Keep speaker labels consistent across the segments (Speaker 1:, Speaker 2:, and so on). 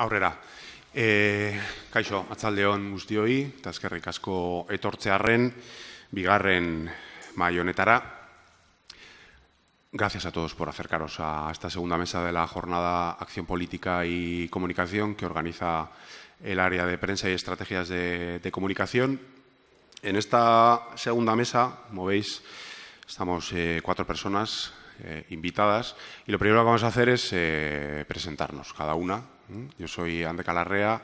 Speaker 1: Aurrera. E, kaixo, atzaldeon guztioi, eta eskerrik asko etortzearren, bigarren Gracias a todos por acercaros a esta segunda mesa de la jornada Acción Política y Comunicación que organiza el área de prensa y estrategias de, comunicación. En esta segunda mesa, como veis, estamos eh, cuatro personas eh, invitadas y lo primero que vamos a hacer es presentarnos cada una yo soy Ander Calarrea,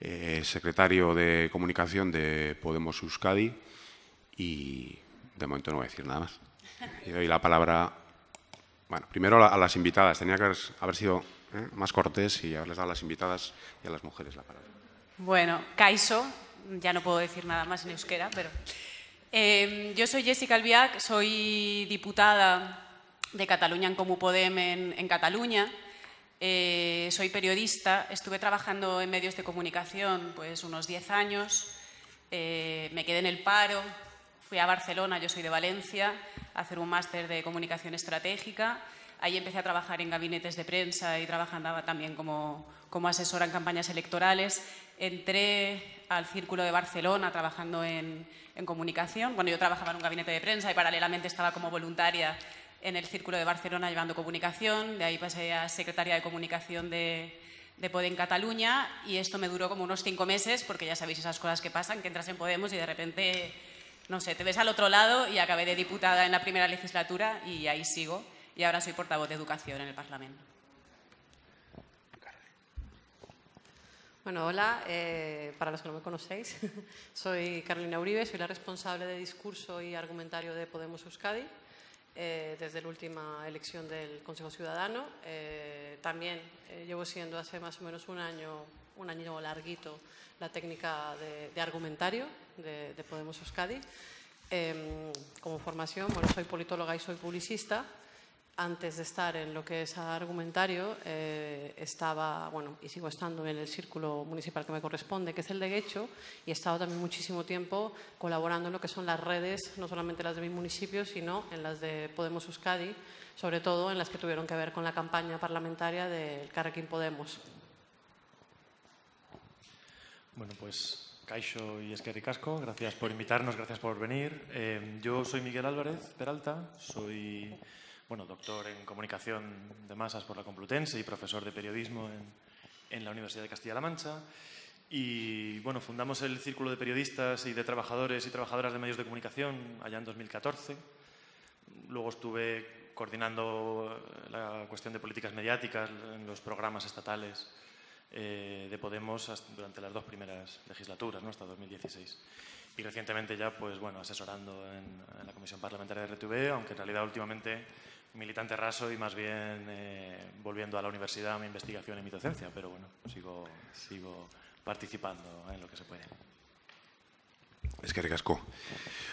Speaker 1: eh, secretario de Comunicación de Podemos Euskadi y de momento no voy a decir nada más. Y doy la palabra, bueno, primero a las invitadas. Tenía que haber sido ¿eh? más cortés y haberles dado a las invitadas y a las mujeres la palabra.
Speaker 2: Bueno, Caiso, ya no puedo decir nada más en euskera, pero... Eh, yo soy Jessica Albiac, soy diputada de Cataluña en Comú Podem en Cataluña. Eh, soy periodista, estuve trabajando en medios de comunicación pues unos 10 años, eh, me quedé en el paro, fui a Barcelona, yo soy de Valencia, a hacer un máster de comunicación estratégica. Ahí empecé a trabajar en gabinetes de prensa y trabajaba también como, como asesora en campañas electorales. Entré al Círculo de Barcelona trabajando en, en comunicación. Bueno, yo trabajaba en un gabinete de prensa y paralelamente estaba como voluntaria en el Círculo de Barcelona llevando comunicación, de ahí pasé a secretaria de comunicación de, de Podem Cataluña y esto me duró como unos cinco meses porque ya sabéis esas cosas que pasan, que entras en Podemos y de repente, no sé, te ves al otro lado y acabé de diputada en la primera legislatura y ahí sigo y ahora soy portavoz de Educación en el Parlamento.
Speaker 3: Bueno, hola, eh, para los que no me conocéis, soy Carolina Uribe, soy la responsable de discurso y argumentario de Podemos Euskadi. Eh, desde la última elección del Consejo Ciudadano. Eh, también eh, llevo siendo hace más o menos un año, un año larguito, la técnica de, argumentario de, Podemos Euskadi. Em, como formación, bueno, soy politóloga y soy publicista antes de estar en lo que es argumentario, eh, estaba, bueno, y sigo estando en el círculo municipal que me corresponde, que es el de Guecho, y he estado también muchísimo tiempo colaborando en lo que son las redes, no solamente las de mi municipio, sino en las de Podemos Euskadi, sobre todo en las que tuvieron que ver con la campaña parlamentaria del Carrequín Podemos.
Speaker 4: Bueno, pues Caixo y Esquerri gracias por invitarnos, gracias por venir. Eh, yo soy Miguel Álvarez Peralta, soy bueno, doctor en comunicación de masas por la Complutense y profesor de periodismo en, la Universidad de Castilla-La Mancha. Y bueno, fundamos el Círculo de Periodistas y de Trabajadores y Trabajadoras de Medios de Comunicación allá en 2014. Luego estuve coordinando eh, la cuestión de políticas mediáticas en los programas estatales eh, de Podemos durante las dos primeras legislaturas, ¿no? hasta 2016. Y recientemente ya, pues bueno, asesorando en, en la Comisión Parlamentaria de RTV, aunque en realidad últimamente militante raso y más bien eh, volviendo a la universidad, a mi investigación y mi docencia, pero bueno, sigo, participando en lo que se puede.
Speaker 1: Es que ricasco.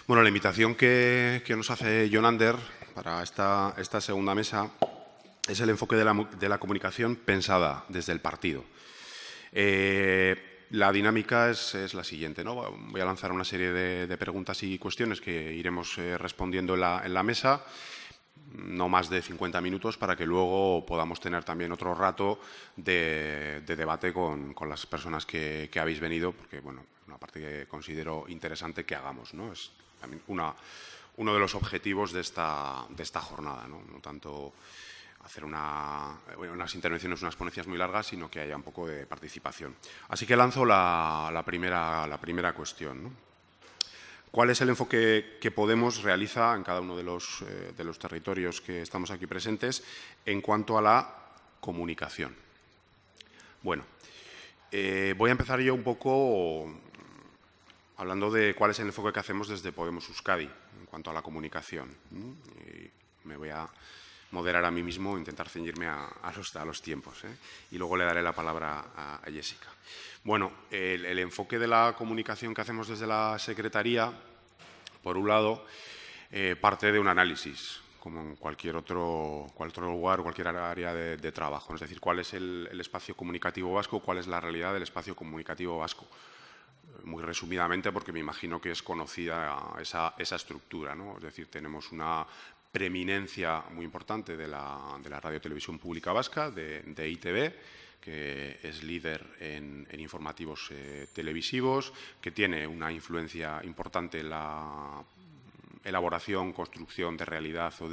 Speaker 1: Bueno, la invitación que, nos hace Ander para esta, segunda mesa es el enfoque de la, comunicación pensada desde el partido. Eh, la dinámica es, la siguiente. ¿no? Voy a lanzar una serie de, preguntas y cuestiones que iremos eh, respondiendo en la mesa no más de 50 minutos para que luego podamos tener también otro rato de, debate con, las personas que, habéis venido, porque bueno, una parte que considero interesante que hagamos, ¿no? Es uno de los objetivos de esta, de esta jornada, ¿no? tanto hacer una, unas intervenciones, unas ponencias muy largas, sino que haya un poco de participación. Así que lanzo la, primera, la primera cuestión, ¿Cuál es el enfoque que Podemos realiza en cada uno eh, de los, territorios que estamos aquí presentes en cuanto a la comunicación? Bueno, eh, voy a empezar yo un poco hablando de cuál es el enfoque que hacemos desde Podemos Euskadi en cuanto a la comunicación. me voy a moderar a mí mismo, intentar ceñirme a, a, los, tiempos. ¿eh? Y luego le daré la palabra a, Jessica. Bueno, el, enfoque de la comunicación que hacemos desde la Secretaría, por un lado, eh, parte de un análisis, como en cualquier otro, cualquier otro lugar, cualquier área de, trabajo. Es decir, cuál es el, espacio comunicativo vasco, cuál es la realidad del espacio comunicativo vasco muy resumidamente, porque me imagino que es conocida esa, estructura. ¿no? Es decir, tenemos una preeminencia muy importante de la, de Radio Televisión Pública Vasca, de, de ITV, que es líder en, informativos eh, televisivos, que tiene una influencia importante en la elaboración, construcción de realidad o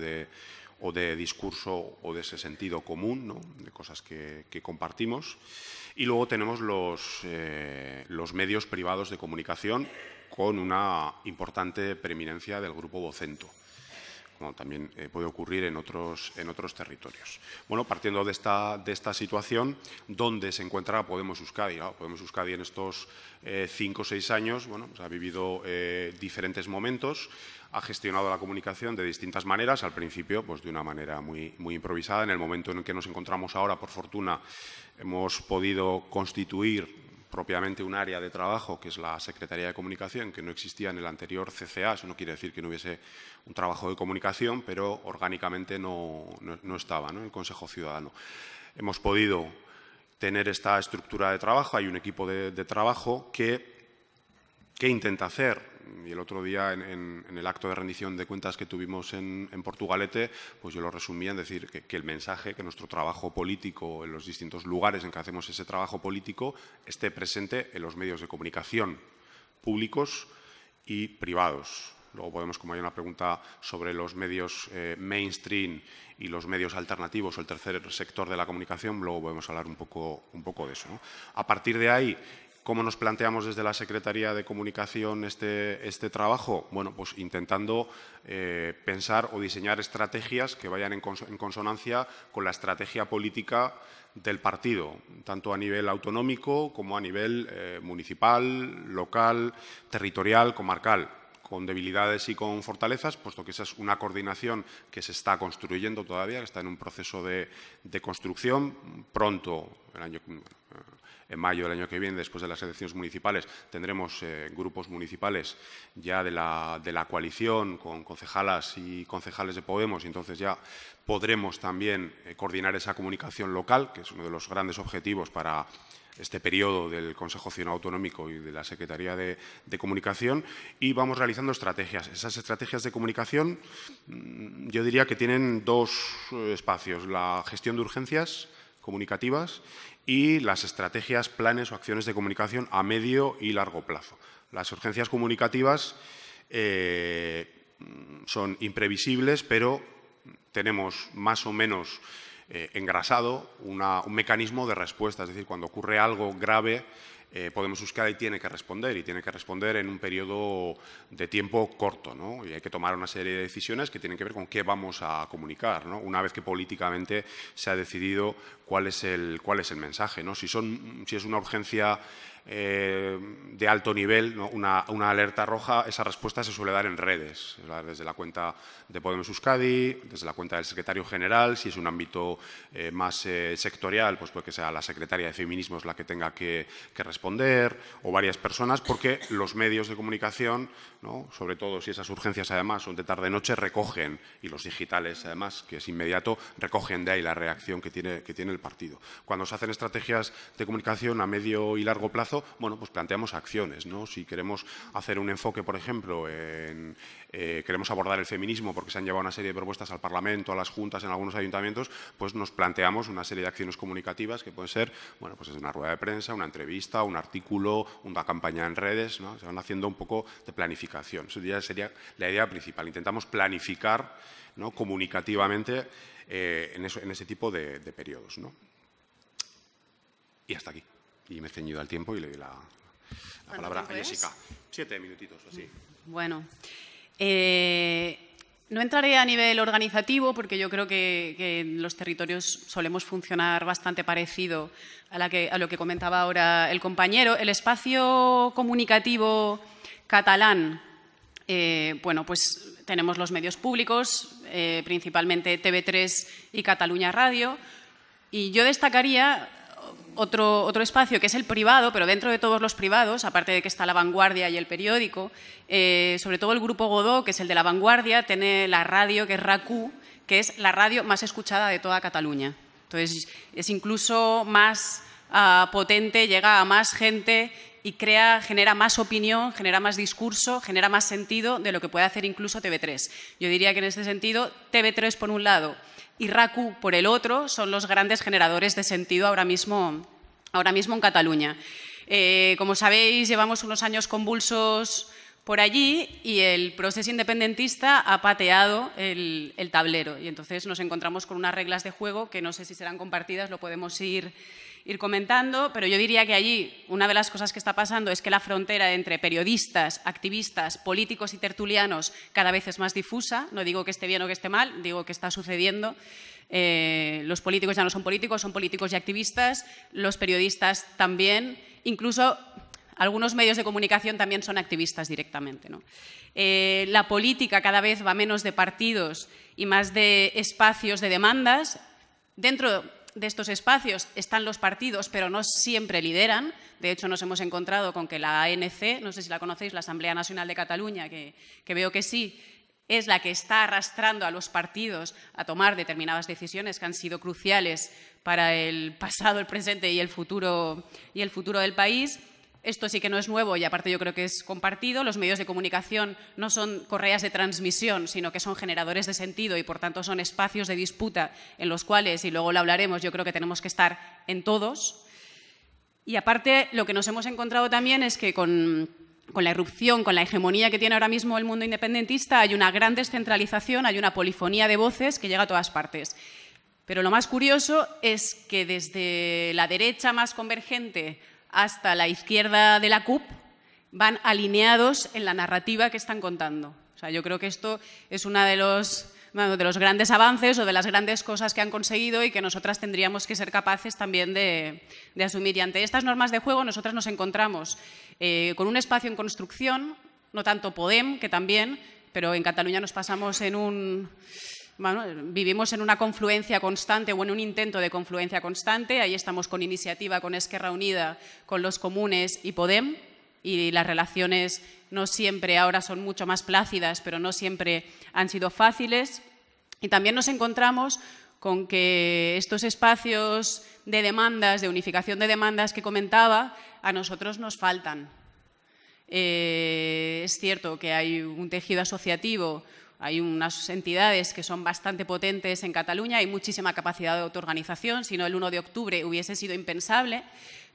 Speaker 1: de, discurso o de ese sentido común, de cosas que, compartimos. Y luego tenemos los, eh, los medios privados de comunicación con una importante preeminencia del grupo Vocento como también eh, puede ocurrir en otros, en otros territorios. Bueno, partiendo de esta, situación, ¿dónde se encuentra Podemos Euskadi? Podemos Euskadi en estos eh, cinco o seis años pues ha vivido eh, diferentes momentos, ha gestionado la comunicación de distintas maneras, al principio pues de una manera muy improvisada, en el momento en el que nos encontramos ahora, por fortuna, hemos podido constituir propiamente un área de trabajo, que es la Secretaría de Comunicación, que no existía en el anterior CCA. Eso no quiere decir que no hubiese un trabajo de comunicación, pero orgánicamente no, estaba en el Consejo Ciudadano. Hemos podido tener esta estructura de trabajo, hay un equipo de, trabajo que intenta hacer y el otro día en, el acto de rendición de cuentas que tuvimos en, Portugalete, pues yo lo resumía en decir que, el mensaje, que nuestro trabajo político en los distintos lugares en que hacemos ese trabajo político esté presente en los medios de comunicación públicos y privados. Luego podemos, como hay una pregunta sobre los medios eh, mainstream y los medios alternativos o el tercer sector de la comunicación, luego podemos hablar un poco, un poco de eso. A partir de ahí, ¿Cómo nos planteamos desde la Secretaría de Comunicación este, este trabajo? Bueno, pues intentando eh, pensar o diseñar estrategias que vayan en, consonancia con la estrategia política del partido, tanto a nivel autonómico como a nivel eh, municipal, local, territorial, comarcal con debilidades y con fortalezas, puesto que esa es una coordinación que se está construyendo todavía, que está en un proceso de, construcción. Pronto, eh, en mayo del año que viene, después de las elecciones municipales, tendremos eh, grupos municipales ya de la, coalición con concejalas y concejales de Podemos, y entonces ya podremos también eh, coordinar esa comunicación local, que es uno de los grandes objetivos para este periodo del Consejo Ciudadano Autonómico y de la Secretaría de, Comunicación y vamos realizando estrategias. Esas estrategias de comunicación mm, yo diría que tienen dos eh, espacios, la gestión de urgencias comunicativas y las estrategias, planes o acciones de comunicación a medio y largo plazo. Las urgencias comunicativas eh, mm, son imprevisibles, pero tenemos más o menos eh, engrasado un mecanismo de respuesta. Es decir, cuando ocurre algo grave, eh, podemos buscar y tiene que responder y tiene que responder en un periodo de tiempo corto. ¿no? Y hay que tomar una serie de decisiones que tienen que ver con qué vamos a comunicar. Una vez que políticamente se ha decidido cuál es el, cuál es el mensaje. ¿no? si es una urgencia eh, de alto nivel, una, alerta roja, esa respuesta se suele dar en redes, desde la cuenta de Podemos Euskadi, desde la cuenta del secretario general, si es un ámbito eh, más eh, sectorial, pues puede que sea la secretaria de es la que tenga que, responder, o varias personas, porque los medios de comunicación, ¿no? sobre todo si esas urgencias además son de tarde-noche, recogen, y los digitales además, que es inmediato, recogen de ahí la reacción que tiene, que tiene el partido. Cuando se hacen estrategias de comunicación a medio y largo plazo, bueno, pues planteamos acciones, ¿no? Si queremos hacer un enfoque, por ejemplo, en, eh, queremos abordar el feminismo porque se han llevado una serie de propuestas al Parlamento, a las juntas, en algunos ayuntamientos, pues nos planteamos una serie de acciones comunicativas que pueden ser, bueno, pues es una rueda de prensa, una entrevista, un artículo, una campaña en redes, Se van haciendo un poco de planificación. Eso sería la idea principal. Intentamos planificar comunicativamente eh, en, ese tipo de, periodos. Y hasta aquí y me he ceñido al tiempo y le doy la, palabra a Jessica. Siete minutitos, así.
Speaker 2: Bueno. Eh, no entraré a nivel organizativo porque yo creo que, en los territorios solemos funcionar bastante parecido a, lo que comentaba ahora el compañero. El espacio comunicativo catalán, eh, bueno, pues tenemos los medios públicos, eh, principalmente TV3 y Cataluña Radio. Y yo destacaría otro, espacio que es el privado, pero dentro de todos los privados, aparte de que está La Vanguardia y el periódico, eh, sobre todo el grupo Godó, que es el de La Vanguardia, tiene la radio que es RACU, que es la radio más escuchada de toda Cataluña. Entonces, es incluso más ah, potente, llega a más gente y crea, genera más opinión, genera más discurso, genera más sentido de lo que puede hacer incluso TV3. Yo diría que en este sentido, TV3, por un lado, y RACU, por el otro, son los grandes generadores de sentido ahora mismo, ahora mismo en Cataluña. Eh, como sabéis, llevamos unos años convulsos por allí y el proceso independentista ha pateado el, el tablero. Y entonces nos encontramos con unas reglas de juego que no sé si serán compartidas, lo podemos ir ir comentando, pero yo diría que allí una de las cosas que está pasando es que la frontera entre periodistas, activistas, políticos y tertulianos cada vez es más difusa. No digo que esté bien o que esté mal, digo que está sucediendo. Eh, los políticos ya no son políticos, son políticos y activistas, los periodistas también, incluso algunos medios de comunicación también son activistas directamente. Eh, la política cada vez va menos de partidos y más de espacios de demandas. Dentro de estos espacios están los partidos, pero no siempre lideran. De hecho, nos hemos encontrado con que la ANC, no sé si la conocéis, la Asamblea Nacional de Cataluña, que, que veo que sí, es la que está arrastrando a los partidos a tomar determinadas decisiones que han sido cruciales para el pasado, el presente y el futuro, y el futuro del país. Esto sí que no es nuevo y aparte yo creo que es compartido. Los medios de comunicación no son correas de transmisión, sino que son generadores de sentido y por tanto son espacios de disputa en los cuales, y luego lo hablaremos, yo creo que tenemos que estar en todos. Y aparte lo que nos hemos encontrado también es que con con la irrupción, con la hegemonía que tiene ahora mismo el mundo independentista, hay una gran descentralización, hay una polifonía de voces que llega a todas partes. Pero lo más curioso es que desde la derecha más convergente hasta la izquierda de la CUP van alineados en la narrativa que están contando. O sea, yo creo que esto es uno de los, de los grandes avances o de las grandes cosas que han conseguido y que nosotras tendríamos que ser capaces también de, asumir. Y ante estas normas de juego, nosotras nos encontramos eh, con un espacio en construcción, no tanto Podem, que también, pero en Cataluña nos pasamos en un vivimos en una confluencia constante o en un intento de confluencia constante. Ahí estamos con iniciativa, con Esquerra Unida, con los comunes y Podem. Y las relaciones no siempre ahora son mucho más plácidas, pero no siempre han sido fáciles. Y también nos encontramos con que estos espacios de demandas, de unificación de demandas que comentaba, a nosotros nos faltan. Eh, es cierto que hay un tejido asociativo hay unas entidades que son bastante potentes en Cataluña, hay muchísima capacidad de autoorganización, si no el 1 de octubre hubiese sido impensable,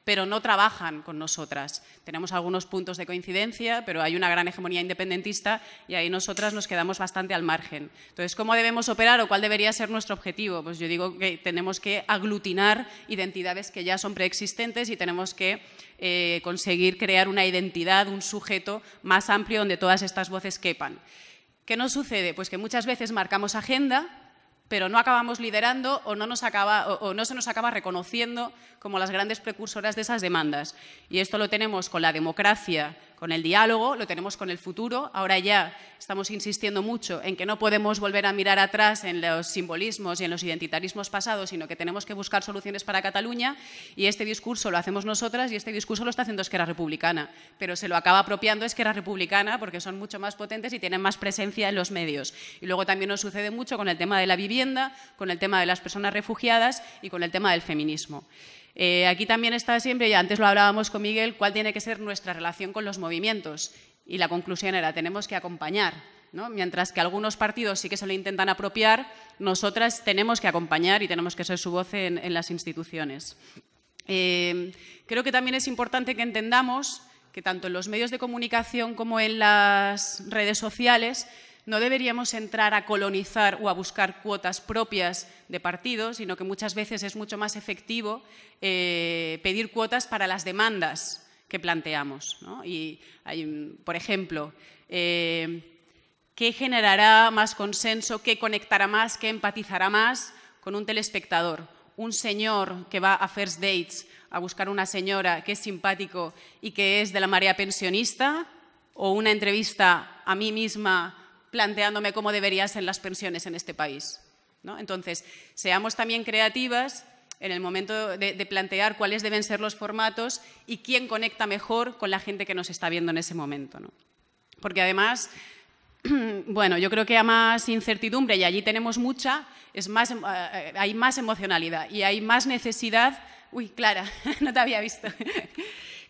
Speaker 2: pero no trabajan con nosotras. Tenemos algunos puntos de coincidencia, pero hay una gran hegemonía independentista y ahí nosotras nos quedamos bastante al margen. Entonces, ¿cómo debemos operar o cuál debería ser nuestro objetivo? Pues yo digo que tenemos que aglutinar identidades que ya son preexistentes y tenemos que eh, conseguir crear una identidad, un sujeto más amplio donde todas estas voces quepan. ¿Qué nos sucede? Pues que muchas veces marcamos agenda, pero no acabamos liderando o no, o no se nos acaba reconociendo como las grandes precursoras de esas demandas. Y esto lo tenemos con la democracia, con el diálogo, lo tenemos con el futuro. Ahora ya estamos insistiendo mucho en que no podemos volver a mirar atrás en los simbolismos y en los identitarismos pasados, sino que tenemos que buscar soluciones para Cataluña y este discurso lo hacemos nosotras y este discurso lo está haciendo Esquerra Republicana, pero se lo acaba apropiando Esquerra Republicana porque son mucho más potentes y tienen más presencia en los medios. Y luego también nos sucede mucho con el tema de la vivienda, con el tema de las personas refugiadas y con el tema del feminismo. Eh, aquí también está siempre, y antes lo hablábamos con Miguel, cuál tiene que ser nuestra relación con los movimientos. Y la conclusión era, tenemos que acompañar. Mientras que algunos partidos sí que se lo intentan apropiar, nosotras tenemos que acompañar y tenemos que ser su voz en, las instituciones. Eh, creo que también es importante que entendamos que tanto en los medios de comunicación como en las redes sociales no deberíamos entrar a colonizar o a buscar cuotas propias de partidos, sino que muchas veces es mucho más efectivo eh, pedir cuotas para las demandas que planteamos. Y por ejemplo, eh, ¿qué generará más consenso, qué conectará más, qué empatizará más con un telespectador? Un señor que va a First Dates a buscar una señora que es simpático y que es de la marea pensionista, o una entrevista a mí misma planteándome cómo deberían ser las pensiones en este país. ¿no? Entonces, seamos también creativas en el momento de, plantear cuáles deben ser los formatos y quién conecta mejor con la gente que nos está viendo en ese momento. ¿no? Porque además, bueno, yo creo que a más incertidumbre, y allí tenemos mucha, es más, eh, eh, hay más emocionalidad y hay más necesidad. Uy, Clara, no te había visto.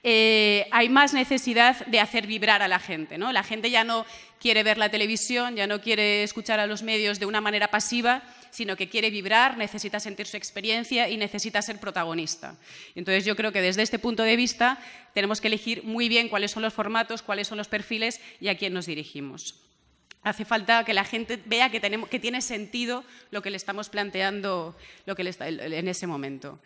Speaker 2: Eh, hay más necesidad de hacer vibrar a la gente. ¿no? La gente ya no quiere ver la televisión, ya no quiere escuchar a los medios de una manera pasiva, sino que quiere vibrar, necesita sentir su experiencia y necesita ser protagonista. Entonces yo creo que desde este punto de vista tenemos que elegir muy bien cuáles son los formatos, cuáles son los perfiles y a quién nos dirigimos. Hace falta que la gente vea que, tiene sentido lo que le estamos planteando lo que le en ese momento.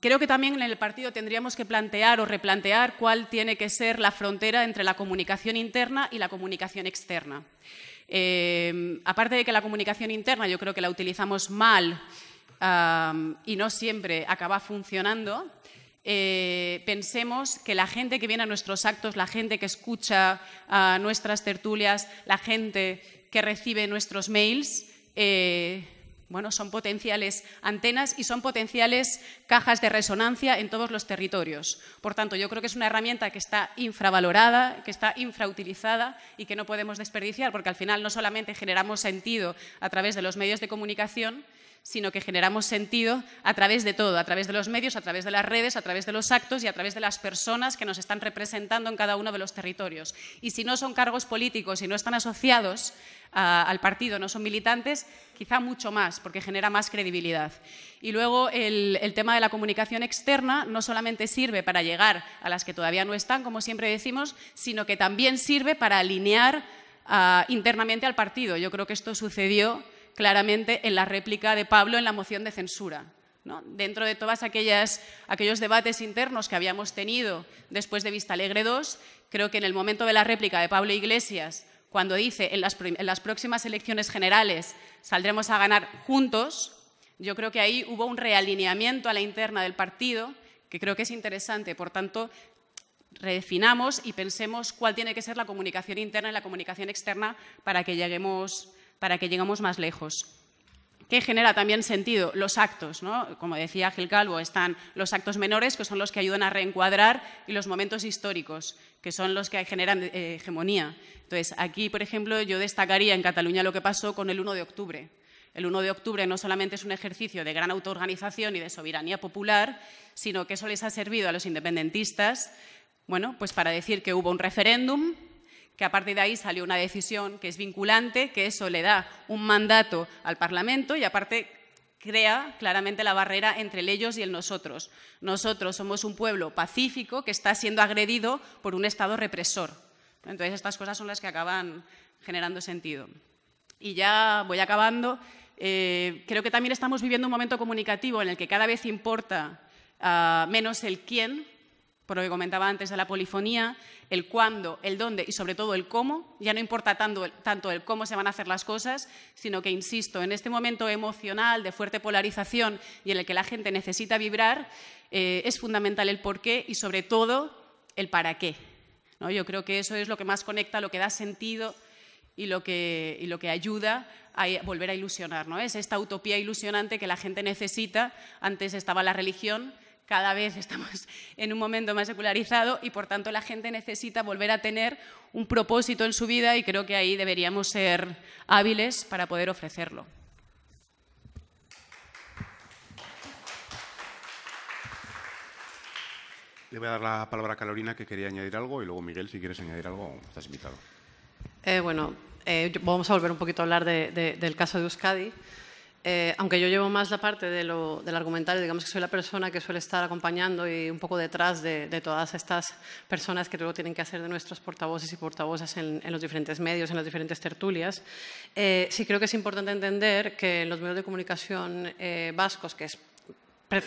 Speaker 2: Creo que también en el partido tendríamos que plantear o replantear cuál tiene que ser la frontera entre la comunicación interna y la comunicación externa. Eh, aparte de que la comunicación interna yo creo que la utilizamos mal y no siempre acaba funcionando, eh, pensemos que la gente que viene a nuestros actos, la gente que escucha ah, nuestras tertulias, la gente que recibe nuestros mails, eh, bueno, son potenciales antenas y son potenciales cajas de resonancia en todos los territorios. Por tanto, yo creo que es una herramienta que está infravalorada, que está infrautilizada y que no podemos desperdiciar, porque al final no solamente generamos sentido a través de los medios de comunicación, sino que generamos sentido a través de todo, a través de los medios, a través de las redes, a través de los actos y a través de las personas que nos están representando en cada uno de los territorios. Y si no son cargos políticos y no están asociados, al partido, no son militantes, quizá mucho más, porque genera más credibilidad. Y luego el, tema de la comunicación externa no solamente sirve para llegar a las que todavía no están, como siempre decimos, sino que también sirve para alinear ah, internamente al partido. Yo creo que esto sucedió claramente en la réplica de Pablo en la moción de censura. Dentro de todos aquellos debates internos que habíamos tenido después de Vista Alegre II, creo que en el momento de la réplica de Pablo Iglesias cuando dice en las, en las próximas elecciones generales saldremos a ganar juntos, yo creo que ahí hubo un realineamiento a la interna del partido que creo que es interesante. Por tanto, redefinamos y pensemos cuál tiene que ser la comunicación interna y la comunicación externa para que lleguemos, para que lleguemos más lejos que genera también sentido los actos. Como decía Gil Calvo, están los actos menores, que son los que ayudan a reencuadrar, y los momentos históricos, que son los que generan eh, hegemonía. Entonces, aquí, por ejemplo, yo destacaría en Cataluña lo que pasó con el 1 de octubre. El 1 de octubre no solamente es un ejercicio de gran autoorganización y de soberanía popular, sino que eso les ha servido a los independentistas bueno, pues para decir que hubo un referéndum, que aparte partir de ahí salió una decisión que es vinculante, que eso le da un mandato al Parlamento y aparte crea claramente la barrera entre ellos y el nosotros. Nosotros somos un pueblo pacífico que está siendo agredido por un Estado represor. Entonces estas cosas son las que acaban generando sentido. Y ya voy acabando. Eh, creo que también estamos viviendo un momento comunicativo en el que cada vez importa ah, menos el quién por lo que comentaba antes de la polifonía, el cuándo, el dónde y sobre todo el cómo. Ya no importa tanto el, tanto el cómo se van a hacer las cosas, sino que, insisto, en este momento emocional de fuerte polarización y en el que la gente necesita vibrar, eh, es fundamental el por qué y sobre todo el para qué. Yo creo que eso es lo que más conecta, lo que da sentido y lo que, ayuda a volver a ilusionar. Es esta utopía ilusionante que la gente necesita. Antes estaba la religión, cada vez estamos en un momento más secularizado y por tanto la gente necesita volver a tener un propósito en su vida y creo que ahí deberíamos ser hábiles para poder ofrecerlo.
Speaker 1: Le voy a dar la palabra a Carolina que quería añadir algo y luego Miguel, si quieres añadir algo, estás invitado.
Speaker 3: Eh, bueno, eh, vamos a volver un poquito a hablar del caso de Euskadi. Eh, aunque yo llevo más la parte de lo, del argumentario, digamos que soy la persona que suele estar acompañando y un poco detrás de, todas estas personas que luego tienen que hacer de nuestros portavoces y portavoces en, los diferentes medios, en las diferentes tertulias, eh, sí creo que es importante entender que los medios de comunicación eh, vascos, que es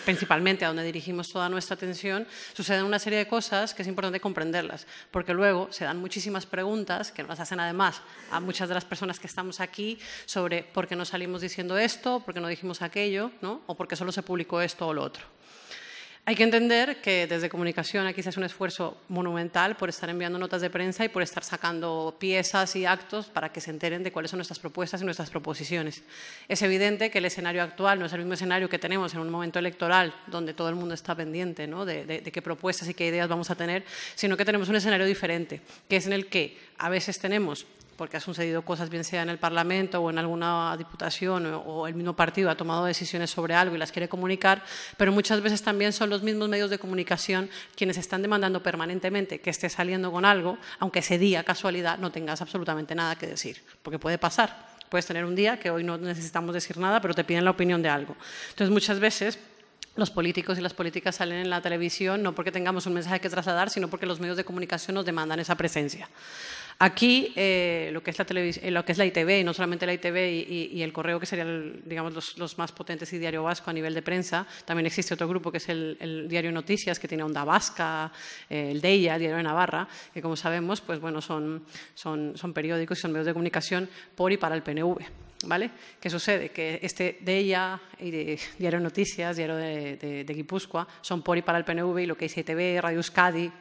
Speaker 3: principalmente a donde dirigimos toda nuestra atención, suceden una serie de cosas que es importante comprenderlas, porque luego se dan muchísimas preguntas que nos hacen además a muchas de las personas que estamos aquí sobre por qué no salimos diciendo esto, por qué no dijimos aquello, ¿no? o por qué solo se publicó esto o lo otro. Hay que entender que desde comunicación aquí se hace un esfuerzo monumental por estar enviando notas de prensa y por estar sacando piezas y actos para que se enteren de cuáles son nuestras propuestas y nuestras proposiciones. Es evidente que el escenario actual no es el mismo escenario que tenemos en un momento electoral donde todo el mundo está pendiente de, de qué propuestas y qué ideas vamos a tener, sino que tenemos un escenario diferente, que es en el que a veces tenemos porque ha sucedido cosas, bien sea en el Parlamento o en alguna diputación o, el mismo partido ha tomado decisiones sobre algo y las quiere comunicar, pero muchas veces también son los mismos medios de comunicación quienes están demandando permanentemente que esté saliendo con algo, aunque ese día, casualidad, no tengas absolutamente nada que decir, porque puede pasar. Puedes tener un día que hoy no necesitamos decir nada, pero te piden la opinión de algo. Entonces, muchas veces los políticos y las políticas salen en la televisión no porque tengamos un mensaje que trasladar, sino porque los medios de comunicación nos demandan esa presencia. Aquí, eh, lo, que es la ITV, eh, y no solamente la ITV y, el correo, que serían digamos, los, más potentes y Diario Vasco a nivel de prensa, también existe otro grupo que es el, Diario Noticias, que tiene Onda Vasca, eh, el DEIA, el Diario de Navarra, que como sabemos, pues bueno, son, periódicos y son medios de comunicación por y para el PNV. ¿Vale? ¿Qué sucede? Que este DEIA y Diario Noticias, Diario de, Guipúzcoa, son por y para el PNV y lo que dice ITV, Radio Euskadi,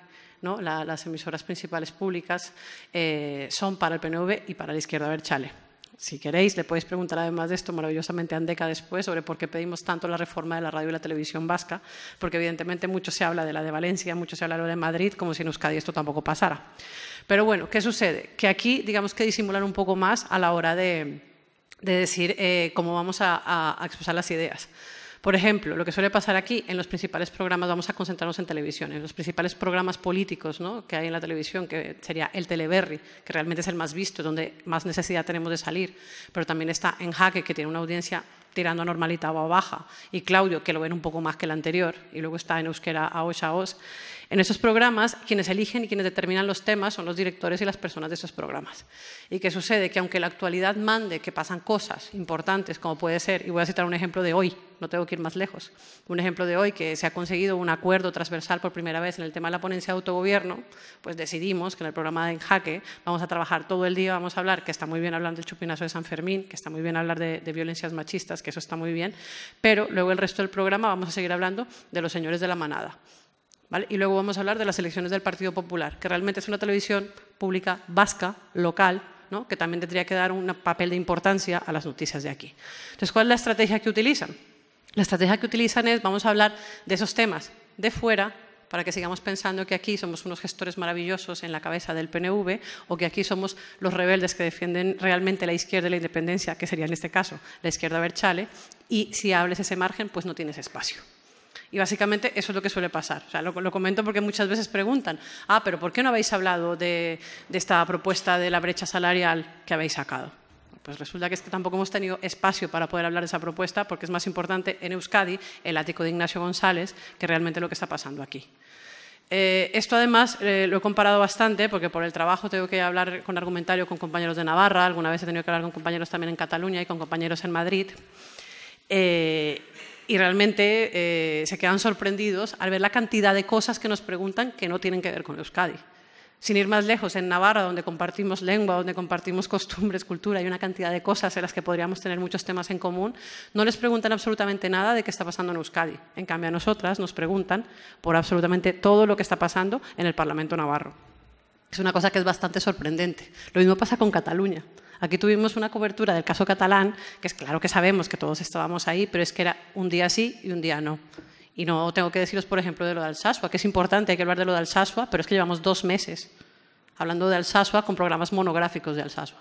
Speaker 3: las emisoras principales públicas eh, son para el PNV y para la izquierda Berchale. Si queréis, le podéis preguntar además de esto maravillosamente a Andeca después sobre por qué pedimos tanto la reforma de la radio y la televisión vasca, porque evidentemente mucho se habla de la de Valencia, mucho se habla de la de Madrid, como si en Euskadi esto tampoco pasara. Pero bueno, ¿qué sucede? Que aquí, digamos que disimulan un poco más a la hora de, decir eh, cómo vamos a expresar las ideas. Por ejemplo, lo que suele pasar aquí, en los principales programas, vamos a concentrarnos en televisión, en los principales programas políticos que hay en la televisión, que sería el Teleberry, que realmente es el más visto, donde más necesidad tenemos de salir, pero también está en Jaque, que tiene una audiencia tirando a normalita o baja, y Claudio, que lo ven un poco más que el anterior, y luego está en Euskera a En esos programas, quienes eligen y quienes determinan los temas son los directores y las personas de esos programas. ¿Y que sucede? Que aunque la actualidad mande que pasan cosas importantes, como puede ser, y voy a citar un ejemplo de hoy, no tengo que ir más lejos. Un ejemplo de hoy, que se ha conseguido un acuerdo transversal por primera vez en el tema de la ponencia de autogobierno, pues decidimos que en el programa de Enjaque vamos a trabajar todo el día, vamos a hablar, que está muy bien hablar del chupinazo de San Fermín, que está muy bien hablar de, de violencias machistas, que eso está muy bien, pero luego el resto del programa vamos a seguir hablando de los señores de la manada. ¿Vale? Y luego vamos a hablar de las elecciones del Partido Popular, que realmente es una televisión pública vasca, local, ¿no? que también tendría que dar un papel de importancia a las noticias de aquí. Entonces, ¿cuál es la estrategia que utilizan? La estrategia que utilizan es, vamos a hablar de esos temas de fuera para que sigamos pensando que aquí somos unos gestores maravillosos en la cabeza del PNV o que aquí somos los rebeldes que defienden realmente la izquierda y la independencia, que sería en este caso la izquierda Berchale, y si hables ese margen, pues no tienes espacio. Y básicamente eso es lo que suele pasar. lo, comento porque muchas veces preguntan, ah, pero ¿por qué no habéis hablado de esta propuesta de la brecha salarial que habéis sacado? Pues resulta que es tampoco hemos tenido espacio para poder hablar de esa propuesta porque es más importante en Euskadi el ático de Ignacio González que realmente lo que está pasando aquí. Eh, esto además eh, lo he comparado bastante porque por el trabajo tengo que hablar con argumentario con compañeros de Navarra, alguna vez he tenido que hablar con compañeros también en Cataluña y con compañeros en Madrid. Eh, y realmente se quedan sorprendidos al ver la cantidad de cosas que nos preguntan que no tienen que ver con Euskadi. Sin ir más lejos, en Navarra, donde compartimos lengua, donde compartimos costumbres, cultura y una cantidad de cosas en las que podríamos tener muchos temas en común, no les preguntan absolutamente nada de qué está pasando en Euskadi. En cambio, a nosotras nos preguntan por absolutamente todo lo que está pasando en el Parlamento Navarro. Es una cosa que es bastante sorprendente. Lo mismo pasa con Cataluña. Aquí tuvimos una cobertura del caso catalán, que es claro que sabemos que todos estábamos ahí, pero es que era un día sí y un día no. Y no tengo que deciros, por ejemplo, de lo de Alsasua, que es importante, hay que hablar de lo de Alsasua, pero es que llevamos dos meses hablando de Alsasua con programas monográficos de Alsasua.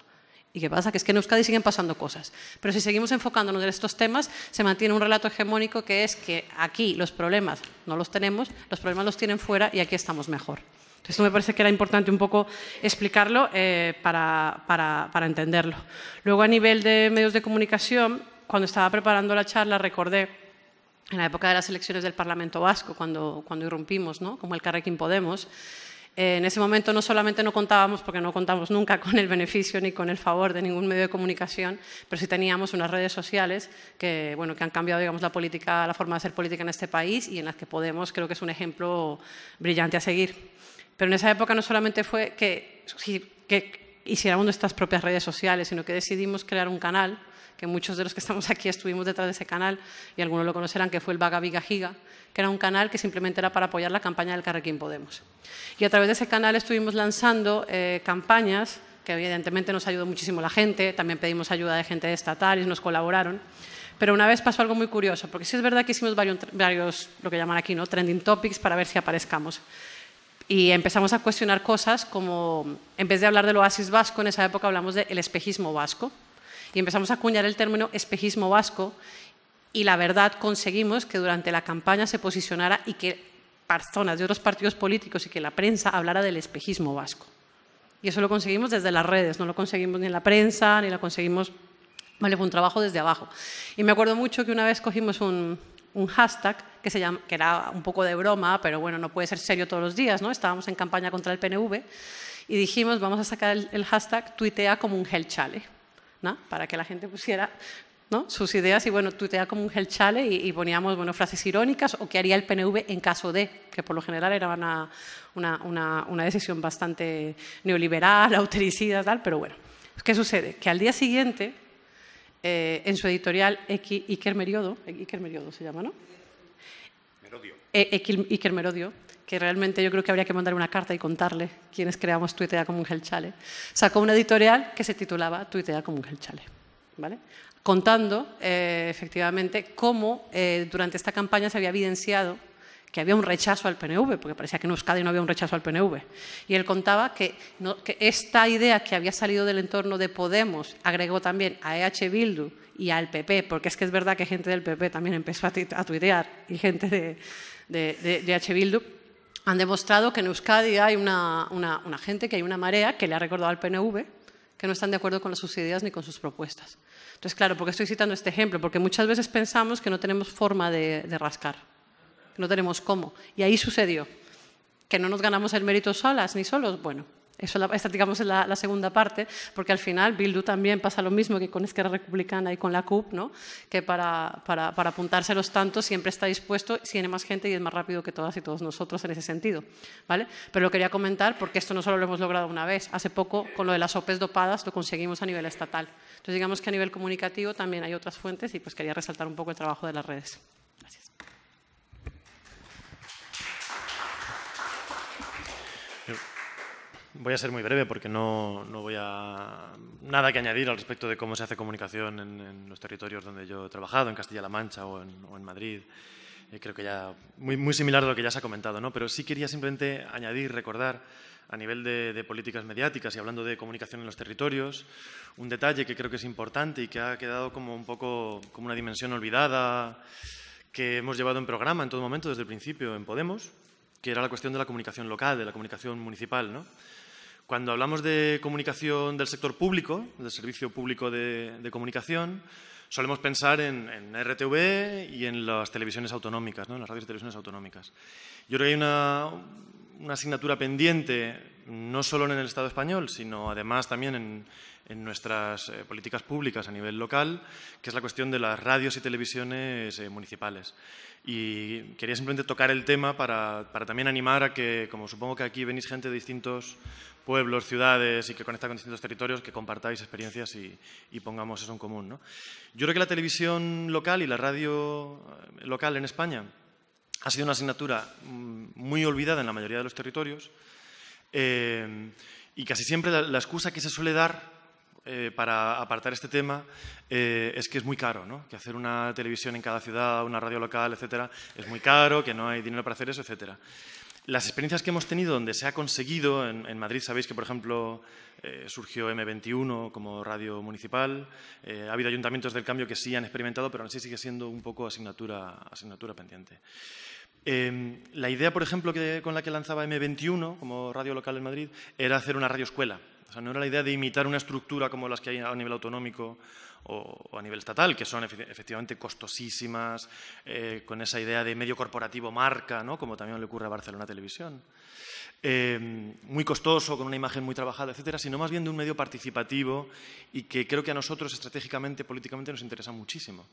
Speaker 3: ¿Y qué pasa? Que es que en Euskadi siguen pasando cosas. Pero si seguimos enfocándonos en estos temas, se mantiene un relato hegemónico que es que aquí los problemas no los tenemos, los problemas los tienen fuera y aquí estamos mejor. Entonces, esto me parece que era importante un poco explicarlo eh, para, para, para entenderlo. Luego, a nivel de medios de comunicación, cuando estaba preparando la charla, recordé en la época de las elecciones del Parlamento Vasco, cuando, irrumpimos, como el Carrequín Podemos. Eh, en ese momento no solamente no contábamos, porque no contamos nunca con el beneficio ni con el favor de ningún medio de comunicación, pero sí teníamos unas redes sociales que, han cambiado la, forma de hacer política en este país y en las que Podemos creo que es un ejemplo brillante a seguir. Pero en esa época no solamente fue que, que hiciéramos nuestras propias redes sociales, sino que decidimos crear un canal que muchos de los que estamos aquí estuvimos detrás de ese canal y algunos lo conocerán, que fue el Vaga Viga Giga, que era un canal que simplemente era para apoyar la campaña del Carrequín Podemos. Y a través de ese canal estuvimos lanzando eh, campañas que evidentemente nos ayudó muchísimo la gente, también pedimos ayuda de gente estatal y nos colaboraron. Pero una vez pasó algo muy curioso, porque sí es verdad que hicimos varios, lo que llaman aquí, ¿no? trending topics para ver si aparezcamos. Y empezamos a cuestionar cosas como, en vez de hablar del oasis vasco, en esa época hablamos del espejismo vasco y empezamos a acuñar el término espejismo vasco y la verdad conseguimos que durante la campaña se posicionara y que personas de otros partidos políticos y que la prensa hablara del espejismo vasco. Y eso lo conseguimos desde las redes, no lo conseguimos ni en la prensa, ni lo conseguimos... Vale, fue un trabajo desde abajo. Y me acuerdo mucho que una vez cogimos un, hashtag que, se que era un poco de broma, pero bueno, no puede ser serio todos los días, ¿no? Estábamos en campaña contra el PNV y dijimos, vamos a sacar el, el hashtag tuitea como un gel chale para que la gente pusiera sus ideas y bueno, como un gel chale y, poníamos bueno, frases irónicas o qué haría el PNV en caso de, que por lo general era una, decisión bastante neoliberal, y tal, pero bueno. ¿Qué sucede? Que al día siguiente, eh, en su editorial Iker Meriodo, Iker Meriodo se llama, ¿no? Merodio. Eh, Merodio que realmente yo creo que habría que mandar una carta y contarle quiénes creamos Tuitea como un chale, sacó una editorial que se titulaba Tuitea como un gelchale, ¿vale? contando eh, efectivamente cómo eh, durante esta campaña se había evidenciado que había un rechazo al PNV, porque parecía que en Euskadi no había un rechazo al PNV. Y él contaba que, esta idea que había salido del entorno de Podemos, agregó también a EH Bildu y al PP, porque es que es verdad que gente del PP también empezó a, tuitear y gente de, de, de EH Bildu, han demostrado que en Euskadi hay una, gente, que hay una marea que le ha recordado al PNV que no están de acuerdo con sus ideas ni con sus propuestas. Entonces, claro, porque estoy citando este ejemplo? Porque muchas veces pensamos que no tenemos forma de, de rascar, que no tenemos cómo. Y ahí sucedió, que no nos ganamos el mérito solas ni solos. Bueno, eso la, esta, digamos, es la, segunda parte, porque al final Bildu también pasa lo mismo que con Esquerra Republicana y con la CUP, ¿no? que para, para, para tantos siempre está dispuesto, tiene más gente y es más rápido que todas y todos nosotros en ese sentido. ¿vale? Pero lo quería comentar porque esto no solo lo hemos logrado una vez, hace poco con lo de las OPEs dopadas lo conseguimos a nivel estatal. Entonces digamos que a nivel comunicativo también hay otras fuentes y pues quería resaltar un poco el trabajo de las redes.
Speaker 4: Voy a ser muy breve porque no, no, voy a nada que añadir al respecto de cómo se hace comunicación en, los territorios donde yo he trabajado, en Castilla-La Mancha o en, Madrid. Eh, creo que ya muy, muy, similar a lo que ya se ha comentado, ¿no? Pero sí quería simplemente añadir, recordar a nivel de, de, políticas mediáticas y hablando de comunicación en los territorios, un detalle que creo que es importante y que ha quedado como un poco como una dimensión olvidada que hemos llevado en programa en todo momento desde el principio en Podemos, que era la cuestión de la comunicación local, de la comunicación municipal, ¿no? Cuando hablamos de comunicación del sector público, del servicio público de, comunicación, solemos pensar en, RTV y en las televisiones autonómicas, en las radios y televisiones autonómicas. Yo creo que hay una, una asignatura pendiente, no solo en el Estado español, sino además también en, en nuestras eh, políticas públicas a nivel local, que es la cuestión de las radios y televisiones eh, municipales. Y quería simplemente tocar el tema para, para, también animar a que, como supongo que aquí venís gente de distintos pueblos, ciudades y que conecta con distintos territorios, que compartáis experiencias y, y pongamos eso en común. ¿no? Yo creo que la televisión local y la radio eh, local en España ha sido una asignatura mm, muy olvidada en la mayoría de los territorios y casi siempre la excusa que se suele dar eh, para apartar este tema eh, es que es muy caro, ¿no? Que hacer una televisión en cada ciudad, una radio local, etcétera, es muy caro, que no hay dinero para hacer eso, etcétera. Las experiencias que hemos tenido donde se ha conseguido, en, Madrid sabéis que, por ejemplo, eh, surgió M21 como radio municipal, ha habido ayuntamientos del cambio que sí han experimentado, pero aún así sigue siendo un poco asignatura, pendiente. Em, la idea, por ejemplo, con la que lanzaba M21 como radio local en Madrid era hacer una radioescuela. O sea, no era la idea de imitar una estructura como las que hay a nivel autonómico o, a nivel estatal, que son efectivamente costosísimas, eh, con esa idea de medio corporativo marca, ¿no? como también le ocurre a Barcelona Televisión. Em, muy costoso, con una imagen muy trabajada, etcétera, sino más bien de un medio participativo y que creo que a nosotros estratégicamente, políticamente, nos interesa muchísimo,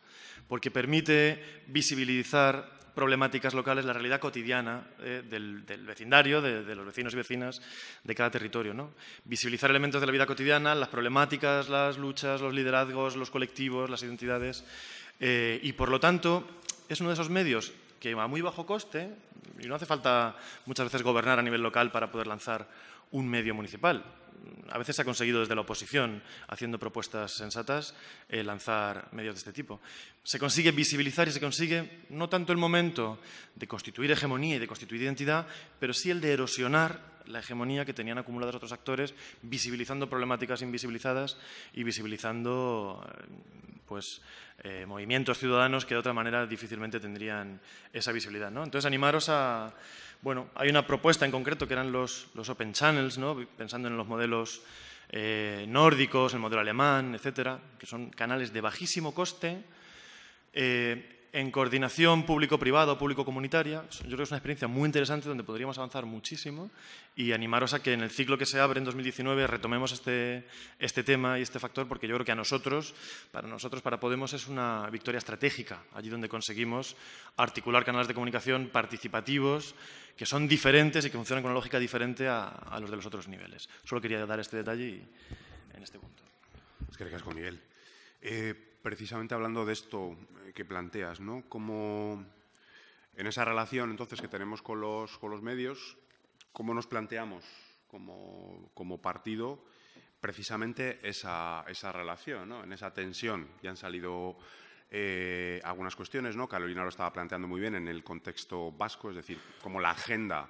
Speaker 4: porque permite visibilizar problemáticas locales, la realidad cotidiana eh, del, vecindario, de, los vecinos y vecinas de cada territorio. ¿no? Visibilizar elementos de la vida cotidiana, las problemáticas, las luchas, los liderazgos, los colectivos, las identidades. Eh, y por lo tanto, es uno de esos medios que a muy bajo coste, y no hace falta muchas veces gobernar a nivel local para poder lanzar un medio municipal a veces ha conseguido desde la oposición, haciendo propuestas sensatas, eh, lanzar medios de este tipo. Se consigue visibilizar y se consigue no tanto el momento de constituir hegemonía y de constituir identidad, pero sí el de erosionar la hegemonía que tenían acumuladas otros actores, visibilizando problemáticas invisibilizadas y visibilizando eh, pues, eh, movimientos ciudadanos que de otra manera difícilmente tendrían esa visibilidad. Entonces, animaros a bueno, hay una propuesta en concreto que eran los, Open Channels, pensando en los modelos eh, nórdicos, el modelo alemán, etcétera, que son canales de bajísimo coste eh, en coordinación público-privado, público-comunitaria. Yo creo que es una experiencia muy interesante donde podríamos avanzar muchísimo y animaros a que en el ciclo que se abre en 2019 retomemos este, este tema y este factor porque yo creo que a nosotros, para nosotros, para Podemos es una victoria estratégica, allí donde conseguimos articular canales de comunicación participativos que son diferentes y que funcionan con una lógica diferente a, los de los otros niveles. Solo quería dar este detalle
Speaker 1: en este punto. Es que Miguel. Eh, precisamente hablando de esto eh, que planteas, ¿no? Como en esa relación entonces que tenemos con los, medios, ¿cómo nos planteamos como, partido precisamente esa, relación, ¿no? en esa tensión? Ya han salido eh, algunas cuestiones, ¿no? Carolina lo estaba planteando muy bien en el contexto vasco, es decir, como la agenda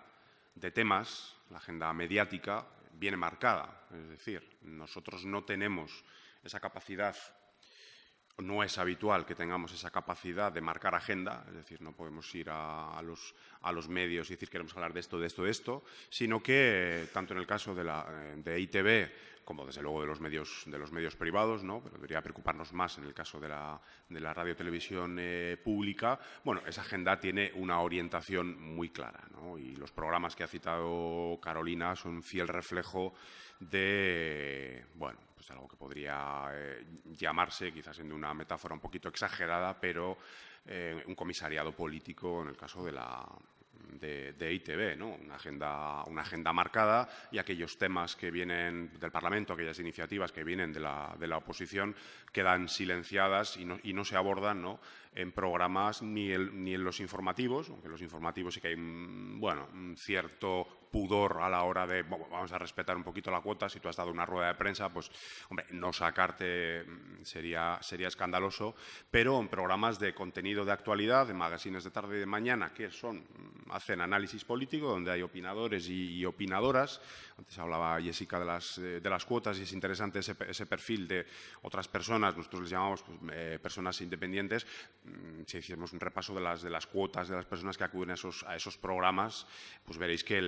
Speaker 1: de temas, la agenda mediática, viene marcada. Es decir, nosotros no tenemos esa capacidad no es habitual que tengamos esa capacidad de marcar agenda, es decir, no podemos ir a, los, medios y decir queremos hablar de esto, de esto, de esto, sino que tanto en el caso de, la, eh, de ITV como desde luego de los medios, de los medios privados, ¿no? pero debería preocuparnos más en el caso de la, de la radio televisión eh, pública, bueno, esa agenda tiene una orientación muy clara y los programas que ha citado Carolina son fiel reflejo de, bueno, pues algo que podría eh, llamarse, quizás siendo una metáfora un poquito exagerada, pero eh, un comisariado político en el caso de la, de, ITV, ¿no? una, agenda, una agenda marcada y aquellos temas que vienen del Parlamento, aquellas iniciativas que vienen de la, de la oposición, quedan silenciadas y no, y no se abordan ¿no? en programas ni, en los informativos, aunque en los informativos sí que hay un, mm, bueno, mm, cierto pudor a la hora de, vamos a respetar un poquito la cuota, si tú has dado una rueda de prensa, pues, hombre, no sacarte mm, sería, escandaloso, pero en programas de contenido de actualidad, de magazines de tarde y de mañana, que son, hacen análisis político, donde hay opinadores y, opinadoras, antes hablaba Jessica de las, eh, cuotas y es interesante ese, perfil de otras personas, nosotros les llamamos pues, eh, personas independientes, Mm, si hiciéramos un repaso de las, de las cuotas de las personas que acuden a esos, programas, pues veréis que,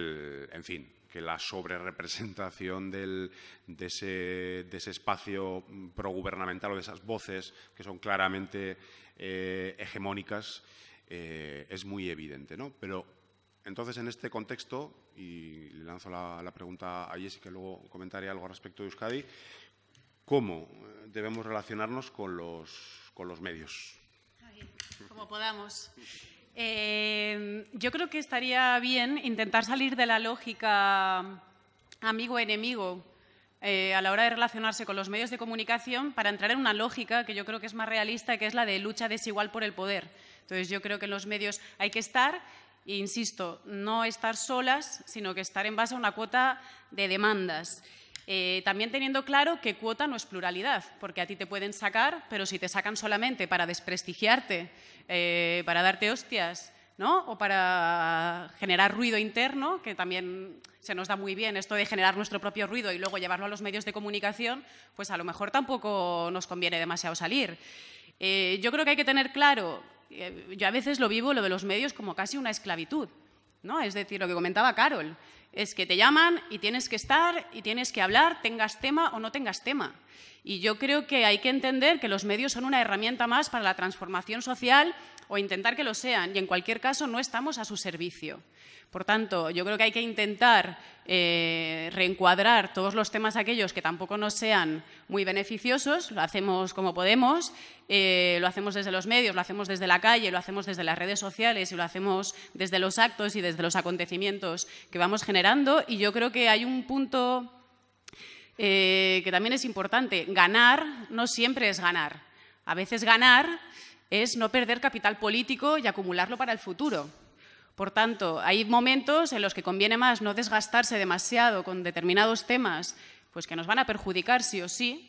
Speaker 1: en fin, que la sobrerepresentación del, de, ese, de ese espacio progubernamental o de esas voces que son claramente eh, hegemónicas eh, es muy evidente. Pero entonces, en este contexto, y le lanzo la, pregunta a Jessica, luego comentaré algo al respecto de Euskadi, ¿cómo eh, debemos relacionarnos con los medios?
Speaker 2: como podamos. Eh, yo creo que estaría bien intentar salir de la lógica amigo-enemigo eh, a la hora de relacionarse con los medios de comunicación para entrar en una lógica que yo creo que es más realista, que es la de lucha desigual por el poder. Entonces, yo creo que en los medios hay que estar e insisto, no estar solas, sino que estar en base a una cuota de demandas. Eh, también teniendo claro que cuota no es pluralidad, porque a ti te pueden sacar, pero si te sacan solamente para desprestigiarte, eh, para darte hostias, ¿no? o para generar ruido interno, que también se nos da muy bien esto de generar nuestro propio ruido y luego llevarlo a los medios de comunicación, pues a lo mejor tampoco nos conviene demasiado salir. Eh, yo creo que hay que tener claro, yo a veces lo vivo lo de los medios como casi una esclavitud, ¿no? es decir, lo que comentaba Carol, es que te llaman y tienes que estar y tienes que hablar, tengas tema o no tengas tema. Y yo creo que hay que entender que los medios son una herramienta más para la transformación social o intentar que lo sean y en cualquier caso no estamos a su servicio. Por tanto, yo creo que hay que intentar eh, reencuadrar todos los temas aquellos que tampoco nos sean muy beneficiosos, lo hacemos como podemos, eh, lo hacemos desde los medios, lo hacemos desde la calle, lo hacemos desde las redes sociales y lo hacemos desde los actos y desde los acontecimientos que vamos generando y yo creo que hay un punto eh, que también es importante, ganar no siempre es ganar. A veces ganar es no perder capital político y acumularlo para el futuro. Por tanto, hay momentos en los que conviene más no desgastarse demasiado con determinados temas pues que nos van a perjudicar sí o sí,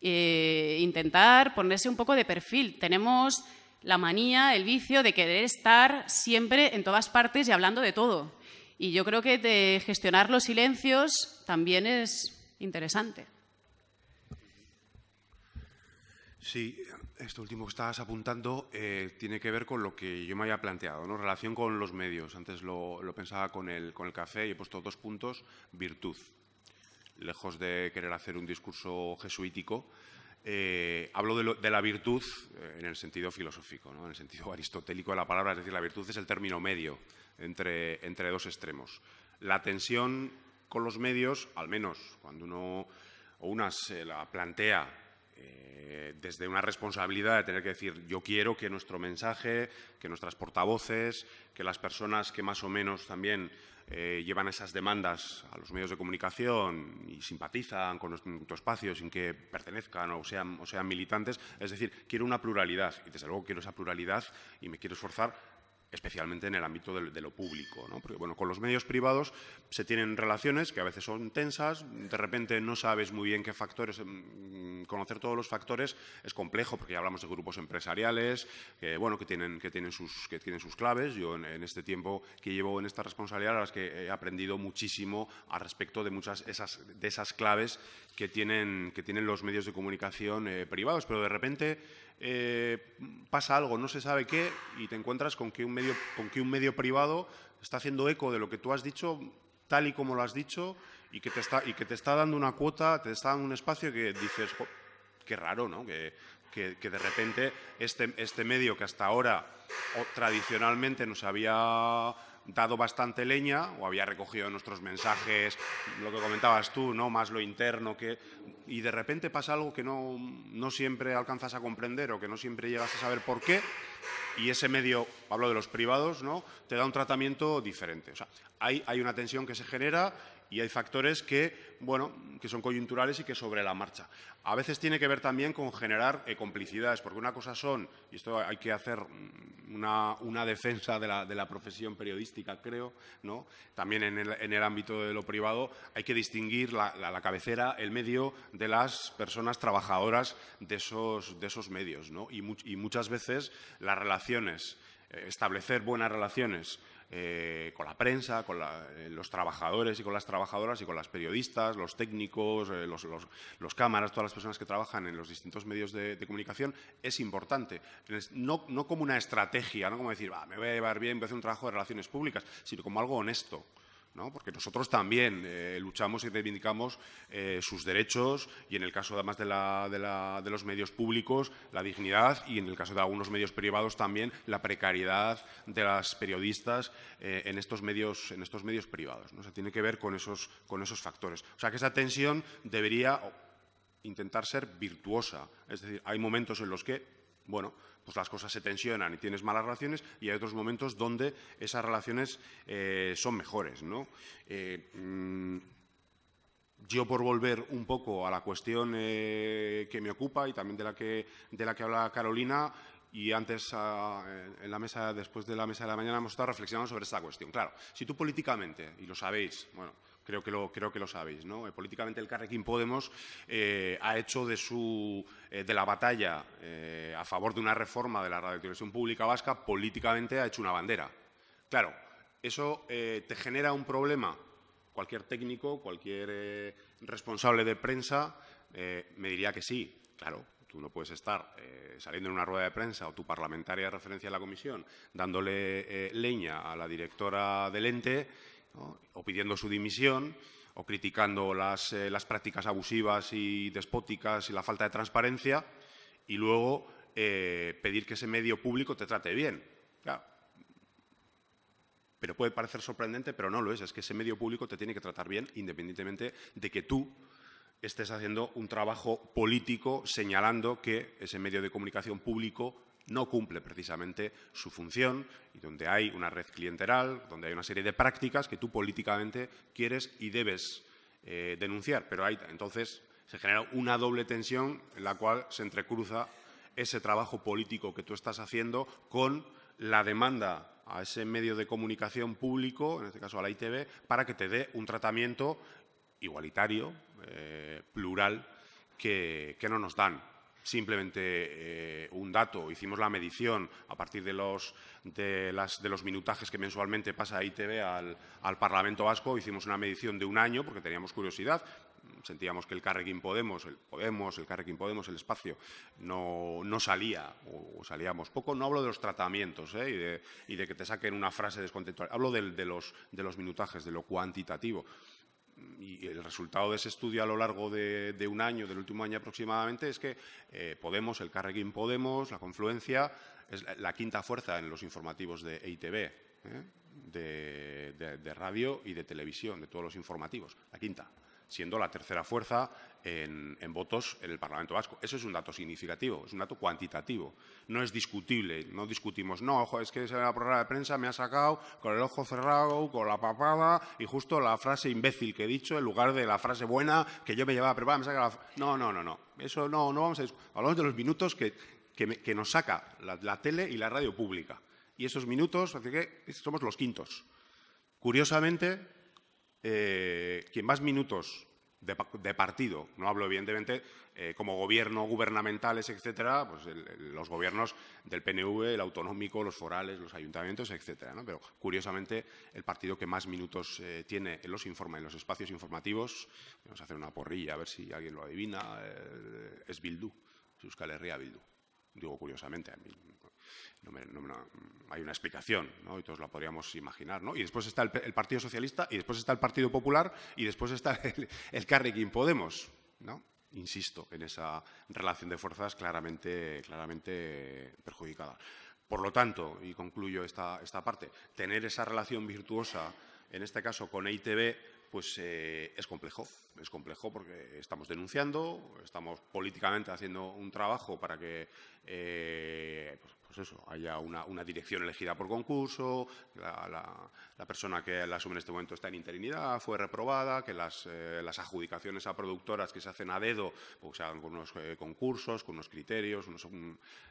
Speaker 2: e intentar ponerse un poco de perfil. Tenemos la manía, el vicio de querer estar siempre en todas partes y hablando de todo. Y yo creo que gestionar los silencios también es interesante.
Speaker 1: Sí, esto último que estabas apuntando eh, tiene que ver con lo que yo me había planteado, ¿no? Relación con los medios. Antes lo, pensaba con el, café y he puesto dos puntos. Virtud. Lejos de querer hacer un discurso jesuítico, eh, hablo de, la virtud eh, en el sentido filosófico, en el sentido aristotélico de la palabra, es decir, la virtud es el término medio entre, entre dos extremos. La tensión con los medios, al menos cuando uno o una se la plantea eh, desde una responsabilidad de tener que decir yo quiero que nuestro mensaje, que nuestras portavoces, que las personas que más o menos también eh, llevan esas demandas a los medios de comunicación y simpatizan con nuestro espacio sin que pertenezcan o sean militantes, es decir, quiero una pluralidad y desde luego quiero esa pluralidad y me quiero esforzar especialmente en el ámbito de, lo público. ¿no? con los medios privados se tienen relaciones que a veces son tensas, de repente no sabes muy bien qué factores, mm, conocer todos los factores es complejo, porque ya hablamos de grupos empresariales, que, bueno, que, tienen, sus, claves. Yo en, este tiempo que llevo en esta responsabilidad, las que he aprendido muchísimo al respecto de muchas esas, de esas claves que tienen, los medios de comunicación eh, privados, pero de repente eh, pasa algo, no se sabe qué, y te encuentras con que, un medio, con que un medio privado está haciendo eco de lo que tú has dicho, tal y como lo has dicho, y que te está, y que te está dando una cuota, te está dando un espacio que dices, qué raro, ¿no? Que, de repente este, este, medio que hasta ahora tradicionalmente nos había dado bastante leña o había recogido nuestros mensajes, lo que comentabas tú, ¿no? Más lo interno que y de repente pasa algo que no, siempre alcanzas a comprender o que no siempre llegas a saber por qué y ese medio, hablo de los privados, ¿no? Te da un tratamiento diferente. O sea, hay, hay una tensión que se genera y hay factores que, bueno, que son coyunturales y que sobre la marcha. A veces tiene que ver también con generar eh, complicidades, porque una cosa son, y esto hay que hacer mm, una, defensa de la, profesión periodística, creo, ¿no? También en el, ámbito de lo privado hay que distinguir la, cabecera, el medio de las personas trabajadoras de esos, medios, ¿no? y, muchas veces las relaciones, eh, establecer buenas relaciones eh, con la prensa, con eh, los trabajadores y con las trabajadoras y con las periodistas, los técnicos, eh, los, cámaras, todas las personas que trabajan en los distintos medios de, comunicación, es importante. No, como una estrategia, no como decir, me voy a llevar bien, voy a hacer un trabajo de relaciones públicas, sino como algo honesto porque nosotros también eh, luchamos y reivindicamos eh, sus derechos y en el caso además de, de, los medios públicos la dignidad y en el caso de algunos medios privados también la precariedad de las periodistas eh, en, estos medios, en estos medios privados. ¿no? tiene que ver con esos, con esos factores. O sea que esa tensión debería intentar ser virtuosa. Es decir, hay momentos en los que, bueno, pues las cosas se tensionan y tienes malas relaciones y hay otros momentos donde esas relaciones eh, son mejores. ¿no? Eh, mm, yo por volver un poco a la cuestión eh, que me ocupa y también de la que, habla Carolina, y antes ah, en la mesa, después de la mesa de la mañana, hemos estado reflexionando sobre esta cuestión. Claro, si tú políticamente, y lo sabéis, bueno, Creo que lo, sabéis. ¿no? Eh, políticamente el Carrequín Podemos eh, ha hecho de, su, eh, de la batalla a favor de una reforma de la radiotelevisión pública vasca, políticamente ha hecho una bandera. Claro, eso te genera un problema. Cualquier técnico, cualquier responsable de prensa me diría que sí. Claro, tú no puedes estar saliendo en una rueda de prensa o tu parlamentaria de referencia a la comisión dándole leña a la directora del ente o pidiendo su dimisión, o criticando eh, las, prácticas abusivas y despóticas y la falta de transparencia, y luego eh, pedir que ese medio público te trate bien. Pero puede parecer sorprendente, pero no lo es. Es que ese medio público te tiene que tratar bien independientemente de que tú estés haciendo un trabajo político señalando que ese medio de comunicación público no cumple precisamente su función y donde hay una red clienteral, donde hay una serie de prácticas que tú políticamente quieres y debes eh, denunciar. Pero hay, entonces se genera una doble tensión en la cual se entrecruza ese trabajo político que tú estás haciendo con la demanda a ese medio de comunicación público, en este caso a la ITV, para que te dé un tratamiento igualitario, eh, plural, que no nos dan simplemente eh, un dato, hicimos la medición a partir de los, de, los minutajes que mensualmente pasa ITV al, Parlamento Vasco, hicimos una medición de un año porque teníamos curiosidad, sentíamos que el Carrequín Podemos, el Podemos, el Carrequín Podemos, el espacio, no, no salía o, salíamos poco. No hablo de los tratamientos eh, y, de, que te saquen una frase descontextual, hablo los, de los minutajes, de lo cuantitativo y el resultado de ese estudio a lo largo de, un año, del último año aproximadamente, es que eh, Podemos, el Carrequín Podemos, la Confluencia, es la, quinta fuerza en los informativos de EITB, ¿eh? de radio y de televisión, de todos los informativos, la quinta, siendo la tercera fuerza en, votos en el Parlamento Vasco. Eso es un dato significativo, es un dato cuantitativo. No es discutible, no discutimos, no, ojo, es que en la programa de prensa me ha sacado con el ojo cerrado, con la papada y justo la frase imbécil que he dicho en lugar de la frase buena que yo me llevaba preparada, me saca la... No, no, no, no. Eso no, no vamos a... Hablamos de los minutos que, nos saca la, tele y la radio pública. Y esos minutos, así que somos los quintos. Curiosamente, eh, quien más minutos de, partido. No hablo, evidentemente, eh, como gobierno gubernamentales, etcétera, pues los gobiernos del PNV, el autonómico, los forales, los ayuntamientos, etcétera. ¿no? Pero, curiosamente, el partido que más minutos eh, tiene en los, en los espacios informativos, vamos a hacer una porrilla, a ver si alguien lo adivina, eh, es Bildu, Euskal Herria Bildu. Digo curiosamente, a mí hay una explicación, y todos la podríamos imaginar. Y después está el, Partido Socialista, y después está el Partido Popular, y después está el, Carrequín Podemos. ¿no? Insisto, en esa relación de fuerzas claramente, perjudicada. Por lo tanto, y concluyo esta, parte, tener esa relación virtuosa, en este caso con EITB, pues eh, es complejo. Es complejo porque estamos denunciando, estamos políticamente haciendo un trabajo para que eh, pues, pues eso, haya una, dirección elegida por concurso, la, persona que la asume en este momento está en interinidad, fue reprobada, que las, eh, adjudicaciones a productoras que se hacen a dedo pues, se con unos eh, concursos, con unos criterios,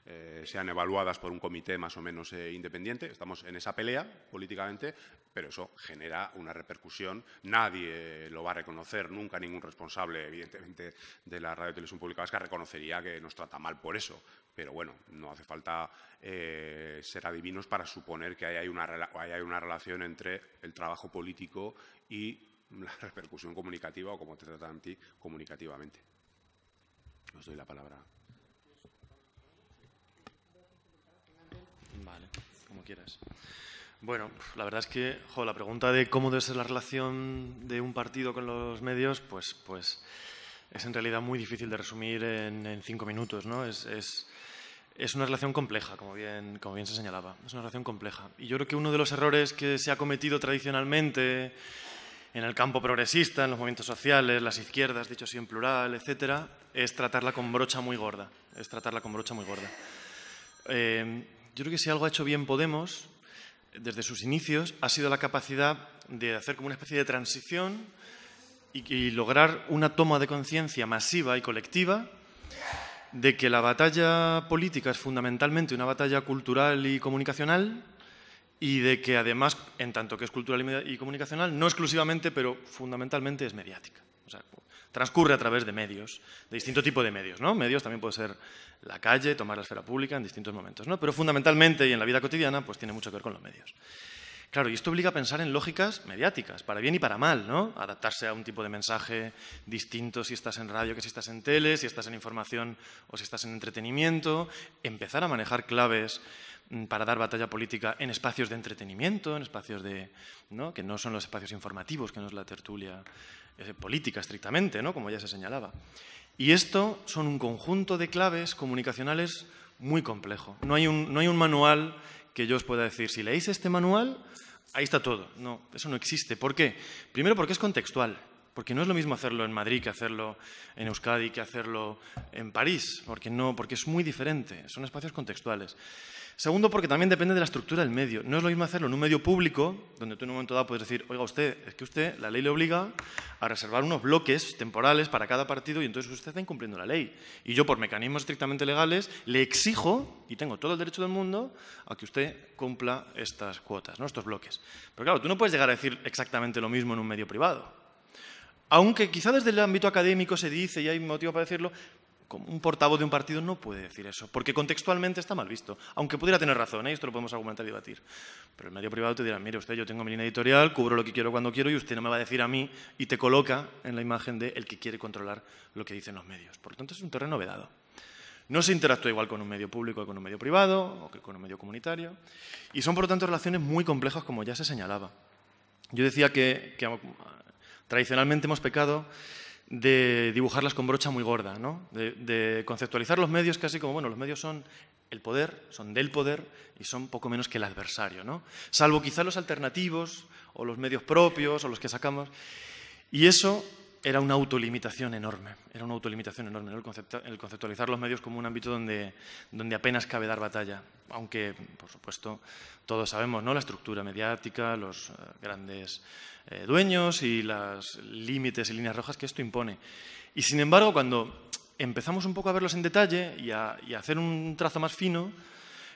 Speaker 1: eh, sean evaluadas por un comité más o menos independiente. Estamos en esa pelea políticamente, pero eso genera una repercusión. Nadie lo va a reconocer, nunca ningún responsable, evidentemente, de la Radio Televisión Pública Vasca reconocería que nos trata mal por eso. Pero bueno, no hace falta eh, ser adivinos para suponer que haya hay, una, relación entre el trabajo político y la repercusión comunicativa o como te tratan a ti comunicativamente. Os doy la palabra.
Speaker 4: Vale, como quieras. Bueno, la verdad es que la pregunta de cómo debe ser la relación de un partido con los medios, pues, pues es en realidad muy difícil de resumir en, cinco minutos, ¿no? es, es una relación compleja, como bien, como bien se señalaba. Es una relación compleja. Y yo creo que uno de los errores que se ha cometido tradicionalmente en el campo progresista, en los movimientos sociales, las izquierdas, dicho así en plural, etcétera, es tratarla con brocha muy gorda. Es tratarla con brocha muy gorda. Eh, yo creo que si algo ha hecho bien Podemos, desde sus inicios, ha sido la capacidad de hacer como una especie de transición y lograr una toma de conciencia masiva y colectiva de que la batalla política es fundamentalmente una batalla cultural y comunicacional y de que además, en tanto que es cultural y comunicacional, no exclusivamente, pero fundamentalmente es mediática. O sea, transcurre a través de medios, de distinto tipo de medios, ¿no? Medios también puede ser la calle, tomar la esfera pública en distintos momentos, ¿no? Pero fundamentalmente y en la vida cotidiana, pues tiene mucho que ver con los medios. Claro, y esto obliga a pensar en lógicas mediáticas, para bien y para mal, ¿no? Adaptarse a un tipo de mensaje distinto si estás en radio que si estás en tele, si estás en información o si estás en entretenimiento, empezar a manejar claves mm, para dar batalla política en espacios de entretenimiento, en espacios de, que no son los espacios informativos, que no es la tertulia eh, política estrictamente, ¿no? como ya se señalaba. Y esto son un conjunto de claves comunicacionales muy complejo. no hay un manual que yo os pueda decir, si leéis este manual, ahí está todo. No, eso no existe. ¿Por qué? Primero porque es contextual. Porque no es lo mismo hacerlo en Madrid que hacerlo en Euskadi, que hacerlo en París, porque, no, porque es muy diferente, son espacios contextuales. Segundo, porque también depende de la estructura del medio. No es lo mismo hacerlo en un medio público, donde tú en un momento dado puedes decir, oiga usted, es que usted, la ley le obliga a reservar unos bloques temporales para cada partido y entonces usted está incumpliendo la ley. Y yo, por mecanismos estrictamente legales, le exijo, y tengo todo el derecho del mundo, a que usted cumpla estas cuotas, estos bloques. Pero claro, tú no puedes llegar a decir exactamente lo mismo en un medio privado aunque quizá desde el ámbito académico se dice, y hay motivo para decirlo, un portavoz de un partido no puede decir eso, porque contextualmente está mal visto, aunque pudiera tener razón, ¿eh? esto lo podemos argumentar y debatir. Pero el medio privado te dirá, mire usted, yo tengo mi línea editorial, cubro lo que quiero cuando quiero y usted no me va a decir a mí y te coloca en la imagen de el que quiere controlar lo que dicen los medios. Por lo tanto, es un terreno vedado. No se interactúa igual con un medio público que con un medio privado o que con un medio comunitario y son, por lo tanto, relaciones muy complejas como ya se señalaba. Yo decía que Tradicionalmente hemos pecado de dibujarlas con brocha muy gorda, ¿no? de, conceptualizar los medios casi como, bueno, los medios son el poder, son del poder y son poco menos que el adversario, ¿no? salvo quizá los alternativos o los medios propios o los que sacamos. Y eso era una autolimitación enorme, era una autolimitación enorme, el, conceptualizar los medios como un ámbito donde, apenas cabe dar batalla, aunque, por supuesto, todos sabemos ¿no? la estructura mediática, los eh, grandes eh, dueños y las límites y líneas rojas que esto impone. Y, sin embargo, cuando empezamos un poco a verlos en detalle y a hacer un trazo más fino,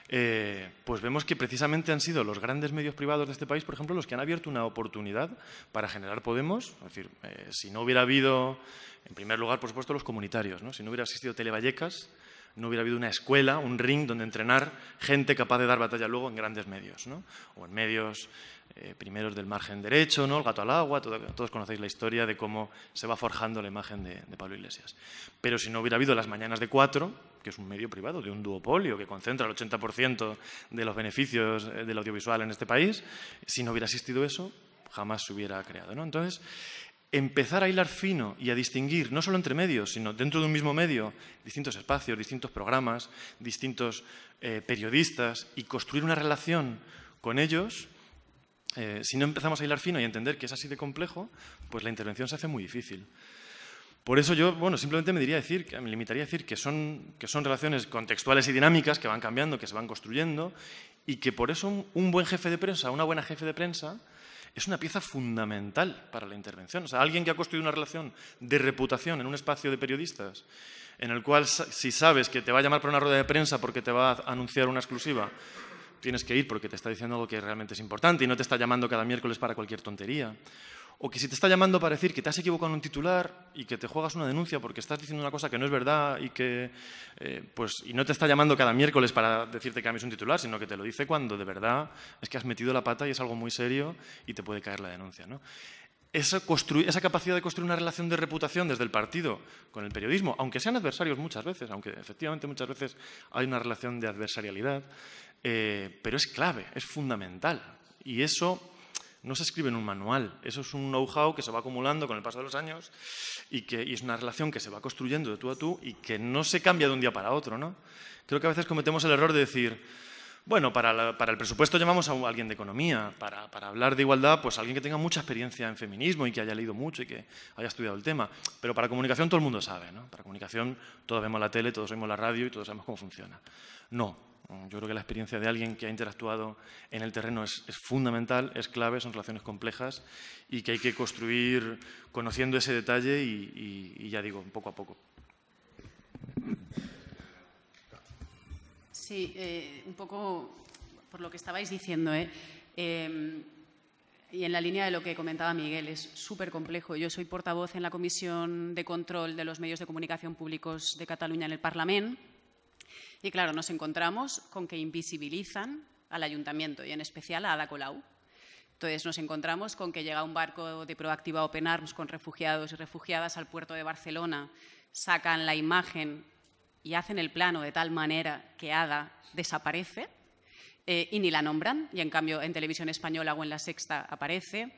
Speaker 4: eh, pues vemos que precisamente han sido los grandes medios privados de este país, por ejemplo, los que han abierto una oportunidad para generar Podemos. Es decir, eh, si no hubiera habido, en primer lugar, por supuesto, los comunitarios, ¿no? si no hubiera existido Televallecas, no hubiera habido una escuela, un ring donde entrenar gente capaz de dar batalla luego en grandes medios, ¿no? o en medios eh, primeros del margen derecho, ¿no? el gato al agua, todos conocéis la historia de cómo se va forjando la imagen de, Pablo Iglesias. Pero si no hubiera habido las mañanas de cuatro, que es un medio privado, de un duopolio, que concentra el 80% de los beneficios eh, del audiovisual en este país, si no hubiera existido eso, jamás se hubiera creado. ¿no? Entonces, empezar a hilar fino y a distinguir, no solo entre medios, sino dentro de un mismo medio, distintos espacios, distintos programas, distintos eh, periodistas, y construir una relación con ellos, eh, si no empezamos a hilar fino y a entender que es así de complejo, pues la intervención se hace muy difícil. Por eso yo, simplemente me diría decir, me limitaría a decir que son, relaciones contextuales y dinámicas que van cambiando, que se van construyendo, y que por eso un buen jefe de prensa, una buena jefe de prensa, es una pieza fundamental para la intervención. O sea, alguien que ha construido una relación de reputación en un espacio de periodistas, en el cual si sabes que te va a llamar para una rueda de prensa porque te va a anunciar una exclusiva, tienes que ir porque te está diciendo algo que realmente es importante y no te está llamando cada miércoles para cualquier tontería o que si te está llamando para decir que te has equivocado en un titular y que te juegas una denuncia porque estás diciendo una cosa que no es verdad y que eh, pues, y no te está llamando cada miércoles para decirte que es un titular, sino que te lo dice cuando de verdad es que has metido la pata y es algo muy serio y te puede caer la denuncia. ¿no? Esa, capacidad de construir una relación de reputación desde el partido con el periodismo, aunque sean adversarios muchas veces, aunque efectivamente muchas veces hay una relación de adversarialidad, eh, pero es clave, es fundamental. Y eso no se escribe en un manual. Eso es un know-how que se va acumulando con el paso de los años y que es una relación que se va construyendo de tú a tú y que no se cambia de un día para otro. ¿no? Creo que a veces cometemos el error de decir, bueno, para, el presupuesto llamamos a alguien de economía, para, hablar de igualdad, pues alguien que tenga mucha experiencia en feminismo y que haya leído mucho y que haya estudiado el tema. Pero para comunicación todo el mundo sabe, ¿no? Para comunicación todos vemos la tele, todos oímos la radio y todos sabemos cómo funciona. No, mm, yo creo que la experiencia de alguien que ha interactuado en el terreno es, fundamental, es clave, son relaciones complejas y que hay que construir conociendo ese detalle y ya digo, poco a poco.
Speaker 2: Sí, eh, un poco por lo que estabais diciendo, eh. em, y en la línea de lo que comentaba Miguel, es súper complejo. Yo soy portavoz en la Comisión de Control de los Medios de Comunicación Públicos de Cataluña en el Parlamento. Y claro, nos encontramos con que invisibilizan al ayuntamiento y en especial a Ada Colau. Entonces nos encontramos con que llega un barco de Proactiva Open Arms con refugiados y refugiadas al puerto de Barcelona, sacan la imagen y hacen el plano de tal manera que Ada desaparece eh, y ni la nombran, y en cambio en televisión española o en la sexta aparece.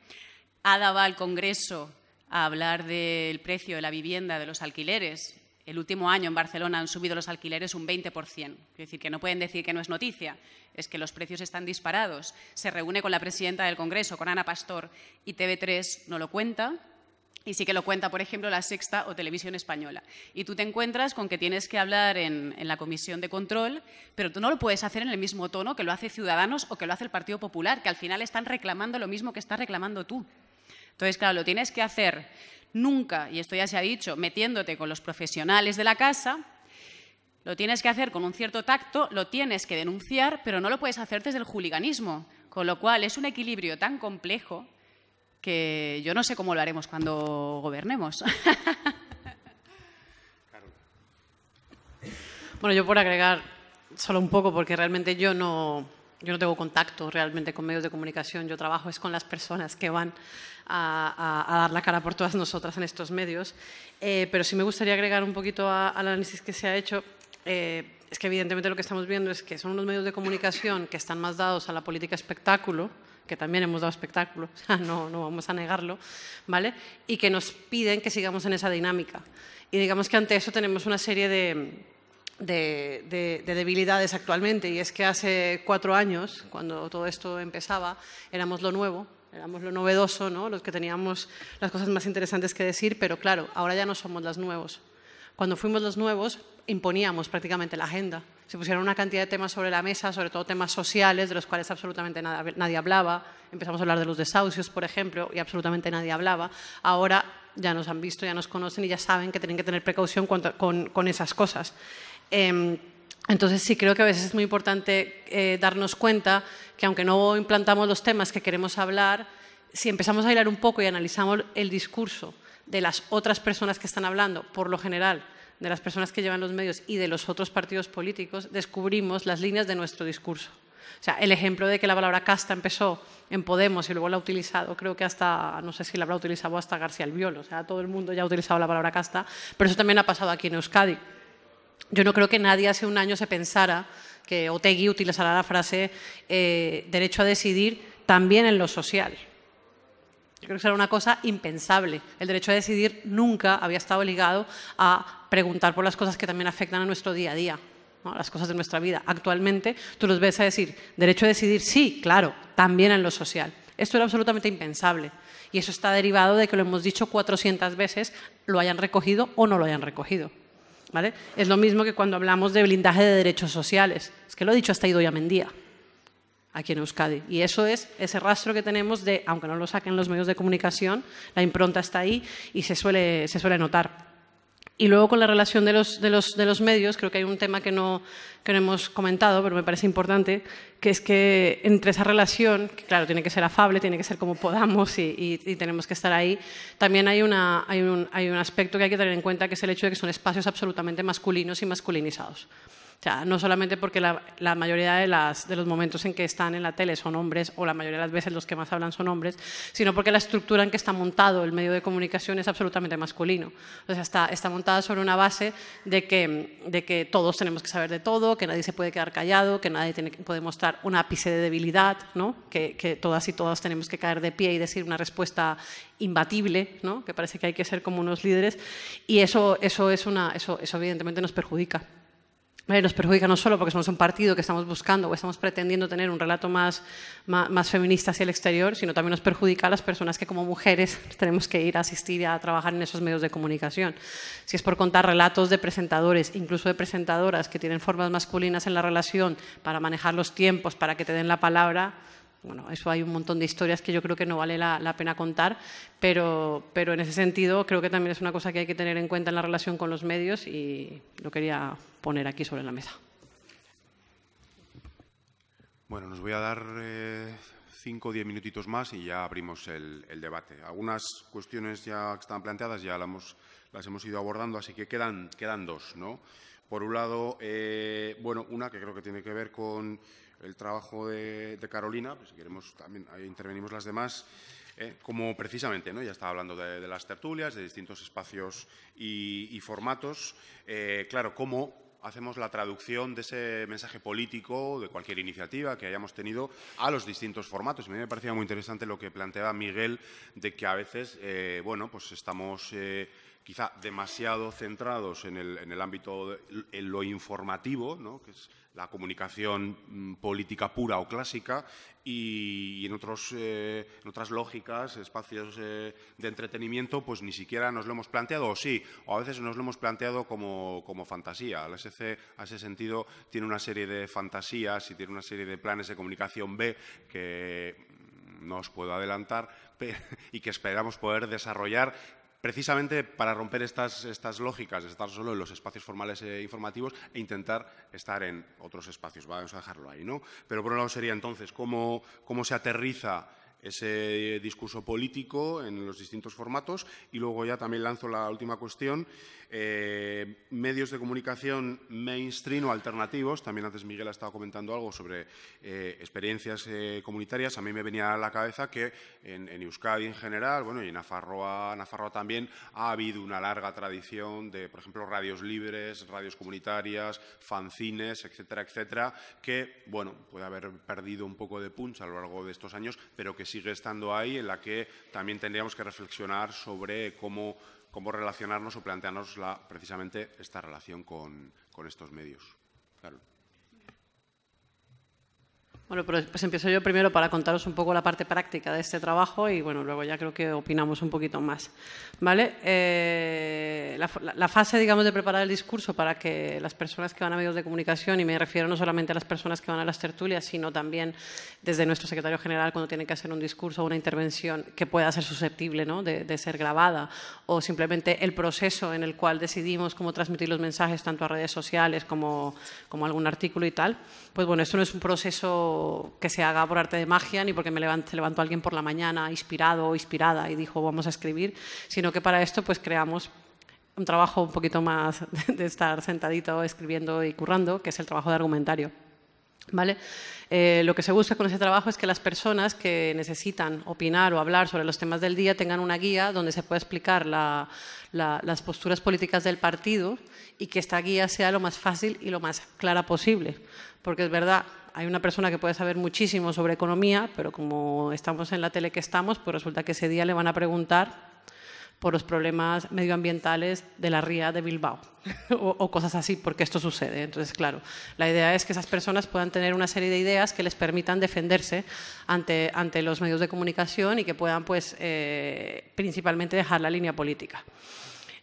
Speaker 2: Ada va al Congreso a hablar del precio de la vivienda, de los alquileres. El último año en Barcelona han subido los alquileres un 20%. Es decir, que no pueden decir que no es noticia, es que los precios están disparados. Se reúne con la presidenta del Congreso, con Ana Pastor, y TV3 no lo cuenta, y sí que lo cuenta, por ejemplo, la Sexta o Televisión Española. Y tú te encuentras con que tienes que hablar en, la comisión de control, pero tú no lo puedes hacer en el mismo tono que lo hace Ciudadanos o que lo hace el Partido Popular, que al final están reclamando lo mismo que estás reclamando tú. Entonces, claro, lo tienes que hacer nunca, y esto ya se ha dicho, metiéndote con los profesionales de la casa, lo tienes que hacer con un cierto tacto, lo tienes que denunciar, pero no lo puedes hacer desde el juliganismo. Con lo cual, es un equilibrio tan complejo que yo no sé cómo lo haremos cuando gobernemos.
Speaker 3: bueno, yo por agregar solo un poco, porque realmente yo no, yo no tengo contacto realmente con medios de comunicación, yo trabajo es con las personas que van a, dar la cara por todas nosotras en estos medios, eh, pero sí me gustaría agregar un poquito al análisis que se ha hecho. Eh, es que evidentemente lo que estamos viendo es que son unos medios de comunicación que están más dados a la política espectáculo, que también hemos dado espectáculo, no, no vamos a negarlo, ¿vale? Y que nos piden que sigamos en esa dinámica. Y digamos que ante eso tenemos una serie de, de, debilidades actualmente. Y es que hace cuatro años, cuando todo esto empezaba, éramos lo nuevo, éramos lo novedoso, ¿no? los que teníamos las cosas más interesantes que decir, pero claro, ahora ya no somos los nuevos. Cuando fuimos los nuevos, imponíamos prácticamente la agenda se pusieron una cantidad de temas sobre la mesa, sobre todo temas sociales, de los cuales absolutamente nadie hablaba. Empezamos a hablar de los desahucios, por ejemplo, y absolutamente nadie hablaba. Ahora ya nos han visto, ya nos conocen y ya saben que tienen que tener precaución con, esas cosas. Em, entonces sí creo que a veces es muy importante eh, darnos cuenta que aunque no implantamos los temas que queremos hablar, si empezamos a hilar un poco y analizamos el discurso de las otras personas que están hablando, por lo general, de las personas que llevan los medios y de los otros partidos políticos, descubrimos las líneas de nuestro discurso. O sea, el ejemplo de que la palabra casta empezó en Podemos y luego la ha utilizado, creo que hasta, no sé si la habrá utilizado hasta García Albiol, o sea, todo el mundo ya ha utilizado la palabra casta, pero eso también ha pasado aquí en Euskadi. Yo no creo que nadie hace un año se pensara que Otegui utilizará la frase eh, derecho a decidir también en lo social. Yo creo que era una cosa impensable. El derecho a decidir nunca había estado ligado a preguntar por las cosas que también afectan a nuestro día a día, las cosas de nuestra vida. Actualmente tú los ves a decir, derecho a decidir, sí, claro, también en lo social. Esto era absolutamente impensable. Y eso está derivado de que lo hemos dicho 400 veces, lo hayan recogido o no lo hayan recogido. ¿vale? Es lo mismo que cuando hablamos de blindaje de derechos sociales. Es que lo he dicho hasta Idoia Mendía aquí en Euskadi. Y eso es ese rastro que tenemos de, aunque no lo saquen los medios de comunicación, la impronta está ahí y se suele, notar. Y luego con la relación de los, medios, creo que hay un tema que no, hemos comentado, pero me parece importante, que es que entre esa relación, que claro, tiene que ser afable, tiene que ser como podamos y, tenemos que estar ahí, también hay un aspecto que hay que tener en cuenta, que es el hecho de que son espacios absolutamente masculinos y masculinizados. O sea, no solamente porque la, mayoría de, los momentos en que están en la tele son hombres, o la mayoría de las veces los que más hablan son hombres, sino porque la estructura en que está montado el medio de comunicación es absolutamente masculino. O sea, está, montada sobre una base de que, todos tenemos que saber de todo, que nadie se puede quedar callado, que nadie puede mostrar un ápice de debilidad, que, todas y todas tenemos que caer de pie y decir una respuesta imbatible, que parece que hay que ser como unos líderes, y eso evidentemente nos perjudica nos perjudica no solo porque somos un partido que estamos buscando o estamos pretendiendo tener un relato más, feminista hacia el exterior, sino también nos perjudica a las personas que como mujeres tenemos que ir a asistir y a trabajar en esos medios de comunicación. Si es por contar relatos de presentadores, incluso de presentadoras que tienen formas masculinas en la relación para manejar los tiempos, para que te den la palabra, bueno, eso hay un montón de historias que yo creo que no vale la, pena contar, pero, pero en ese sentido creo que también es una cosa que hay que tener en cuenta en la relación con los medios y lo quería poner aquí sobre la mesa.
Speaker 1: Bueno, nos voy a dar eh, cinco o diez minutitos más y ya abrimos el, debate. Algunas cuestiones ya están planteadas ya las hemos, las hemos ido abordando, así que quedan, quedan dos, ¿no? Por un lado, eh, bueno, una que creo que tiene que ver con el trabajo de, Carolina, pues si queremos también intervenimos las demás, eh, como precisamente, ya estaba hablando de, las tertulias, de distintos espacios y, formatos, eh, claro, cómo hacemos la traducción de ese mensaje político, de cualquier iniciativa que hayamos tenido, a los distintos formatos. A mí me parecía muy interesante lo que planteaba Miguel, de que a veces, eh, bueno, pues estamos quizá demasiado centrados en el, en el ámbito, en lo informativo, que es la comunicación mm, política pura o clásica, y, eh, en, otras lógicas, espacios eh, de entretenimiento, pues ni siquiera nos lo hemos planteado, o sí, o a veces nos lo hemos planteado como, como fantasía. La SC, a ese sentido, tiene una serie de fantasías y tiene una serie de planes de comunicación B que mm, no os puedo adelantar, y que esperamos poder desarrollar precisamente para romper estas, estas lógicas, de estar solo en los espacios formales e informativos e intentar estar en otros espacios. Vamos a dejarlo ahí, ¿no? Pero por un lado sería entonces cómo, cómo se aterriza ese eh, discurso político en los distintos formatos. Y luego ya también lanzo la última cuestión. Eh, medios de comunicación mainstream o alternativos. También antes Miguel ha estado comentando algo sobre eh, experiencias comunitarias. A mí me venía a la cabeza que en, Euskadi en general, bueno, y en Afarroa también, ha habido una larga tradición de, por ejemplo, radios libres, radios comunitarias, fanzines, etcétera, etcétera, que, bueno, puede haber perdido un poco de punch a lo largo de estos años, pero que sigue estando ahí, en la que también tendríamos que reflexionar sobre cómo, cómo relacionarnos o plantearnos precisamente esta relación con, con estos medios.
Speaker 3: Bueno, pues empiezo yo primero para contaros un poco la parte práctica de este trabajo y bueno, luego ya creo que opinamos un poquito más. ¿Vale? Eh, la, fase, digamos, de preparar el discurso para que las personas que van a medios de comunicación, y me refiero no solamente a las personas que van a las tertulias, sino también desde nuestro secretario general cuando tienen que hacer un discurso o una intervención que pueda ser susceptible ¿no? de, ser grabada, o simplemente el proceso en el cual decidimos cómo transmitir los mensajes tanto a redes sociales como, como algún artículo y tal. Pues bueno, esto no es un proceso que se haga por arte de magia, ni porque me levantó alguien por la mañana inspirado o inspirada y dijo vamos a escribir, sino que para esto pues creamos un trabajo un poquito más de estar sentadito escribiendo y currando, que es el trabajo de argumentario. ¿Vale? Eh, lo que se busca con ese trabajo es que las personas que necesitan opinar o hablar sobre los temas del día tengan una guía donde se pueda explicar las posturas políticas del partido y que esta guía sea lo más fácil y lo más clara posible. Porque es verdad hay una persona que puede saber muchísimo sobre economía, pero como estamos en la tele que estamos, pues resulta que ese día le van a preguntar por los problemas medioambientales de la ría de Bilbao o, cosas así, porque esto sucede. Entonces, claro, la idea es que esas personas puedan tener una serie de ideas que les permitan defenderse ante, ante los medios de comunicación y que puedan, pues, eh, principalmente dejar la línea política.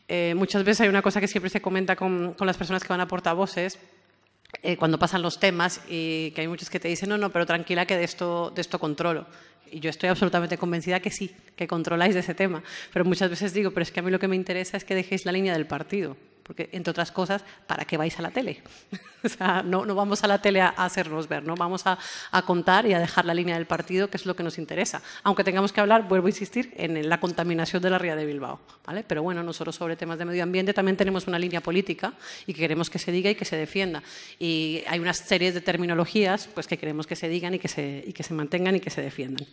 Speaker 3: Eh, muchas veces hay una cosa que siempre se comenta con, con las personas que van a portavoces, eh, cuando pasan los temas y que hay muchos que te dicen, no, no, pero tranquila que de esto, de esto controlo. Y yo estoy absolutamente convencida que sí, que controláis de ese tema. Pero muchas veces digo, pero es que a mí lo que me interesa es que dejéis la línea del partido. Porque, entre otras cosas, ¿para qué vais a la tele? o sea, no, no, vamos a la tele a, hacernos ver, ¿no? Vamos a, a, contar y a dejar la línea del partido, que es lo que nos interesa. Aunque tengamos que hablar, vuelvo a insistir, en la contaminación de la ría de Bilbao, ¿vale? Pero bueno, nosotros sobre temas de medio ambiente también tenemos una línea política y que queremos que se diga y que se defienda. Y hay una serie de terminologías pues, que queremos que se digan y que se, y que se mantengan y que se defiendan,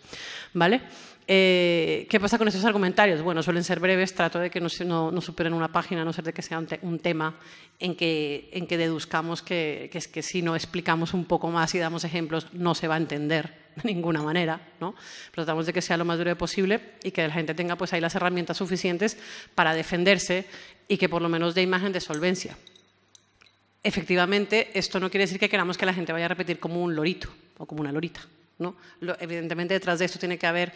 Speaker 3: ¿vale? Eh, ¿Qué pasa con estos argumentarios? Bueno, suelen ser breves, trato de que no, superen una página, a no ser de que sea un, tema en que, deduzcamos que, si no explicamos un poco más y damos ejemplos no se va a entender de ninguna manera. ¿no? tratamos de que sea lo más breve posible y que la gente tenga pues, ahí las herramientas suficientes para defenderse y que por lo menos dé imagen de solvencia. Efectivamente, esto no quiere decir que queramos que la gente vaya a repetir como un lorito o como una lorita. ¿no? evidentemente detrás de esto tiene que haber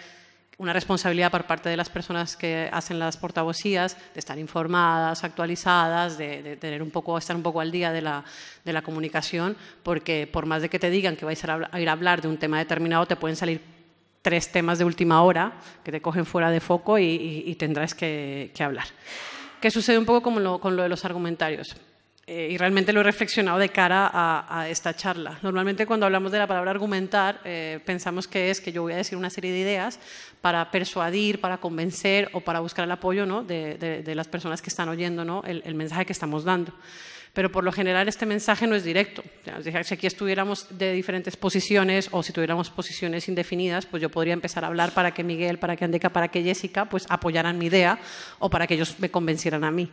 Speaker 3: una responsabilidad por parte de las personas que hacen las portavocías de estar informadas, actualizadas, de, tener un poco, estar un poco al día de la, comunicación, porque por más de que te digan que vais a ir a hablar de un tema determinado, te pueden salir tres temas de última hora que te cogen fuera de foco y, tendrás que, hablar. ¿Qué sucede un poco como con lo de los argumentarios? Eh, y realmente lo he reflexionado de cara a, esta charla. Normalmente cuando hablamos de la palabra argumentar, eh, pensamos que es que yo voy a decir una serie de ideas para persuadir, para convencer o para buscar el apoyo ¿no? de, las personas que están oyendo el, mensaje que estamos dando pero por lo general este mensaje no es directo. Si aquí estuviéramos de diferentes posiciones o si tuviéramos posiciones indefinidas, pues yo podría empezar a hablar para que Miguel, para que Andeca, para que Jessica, pues apoyaran mi idea o para que ellos me convencieran a mí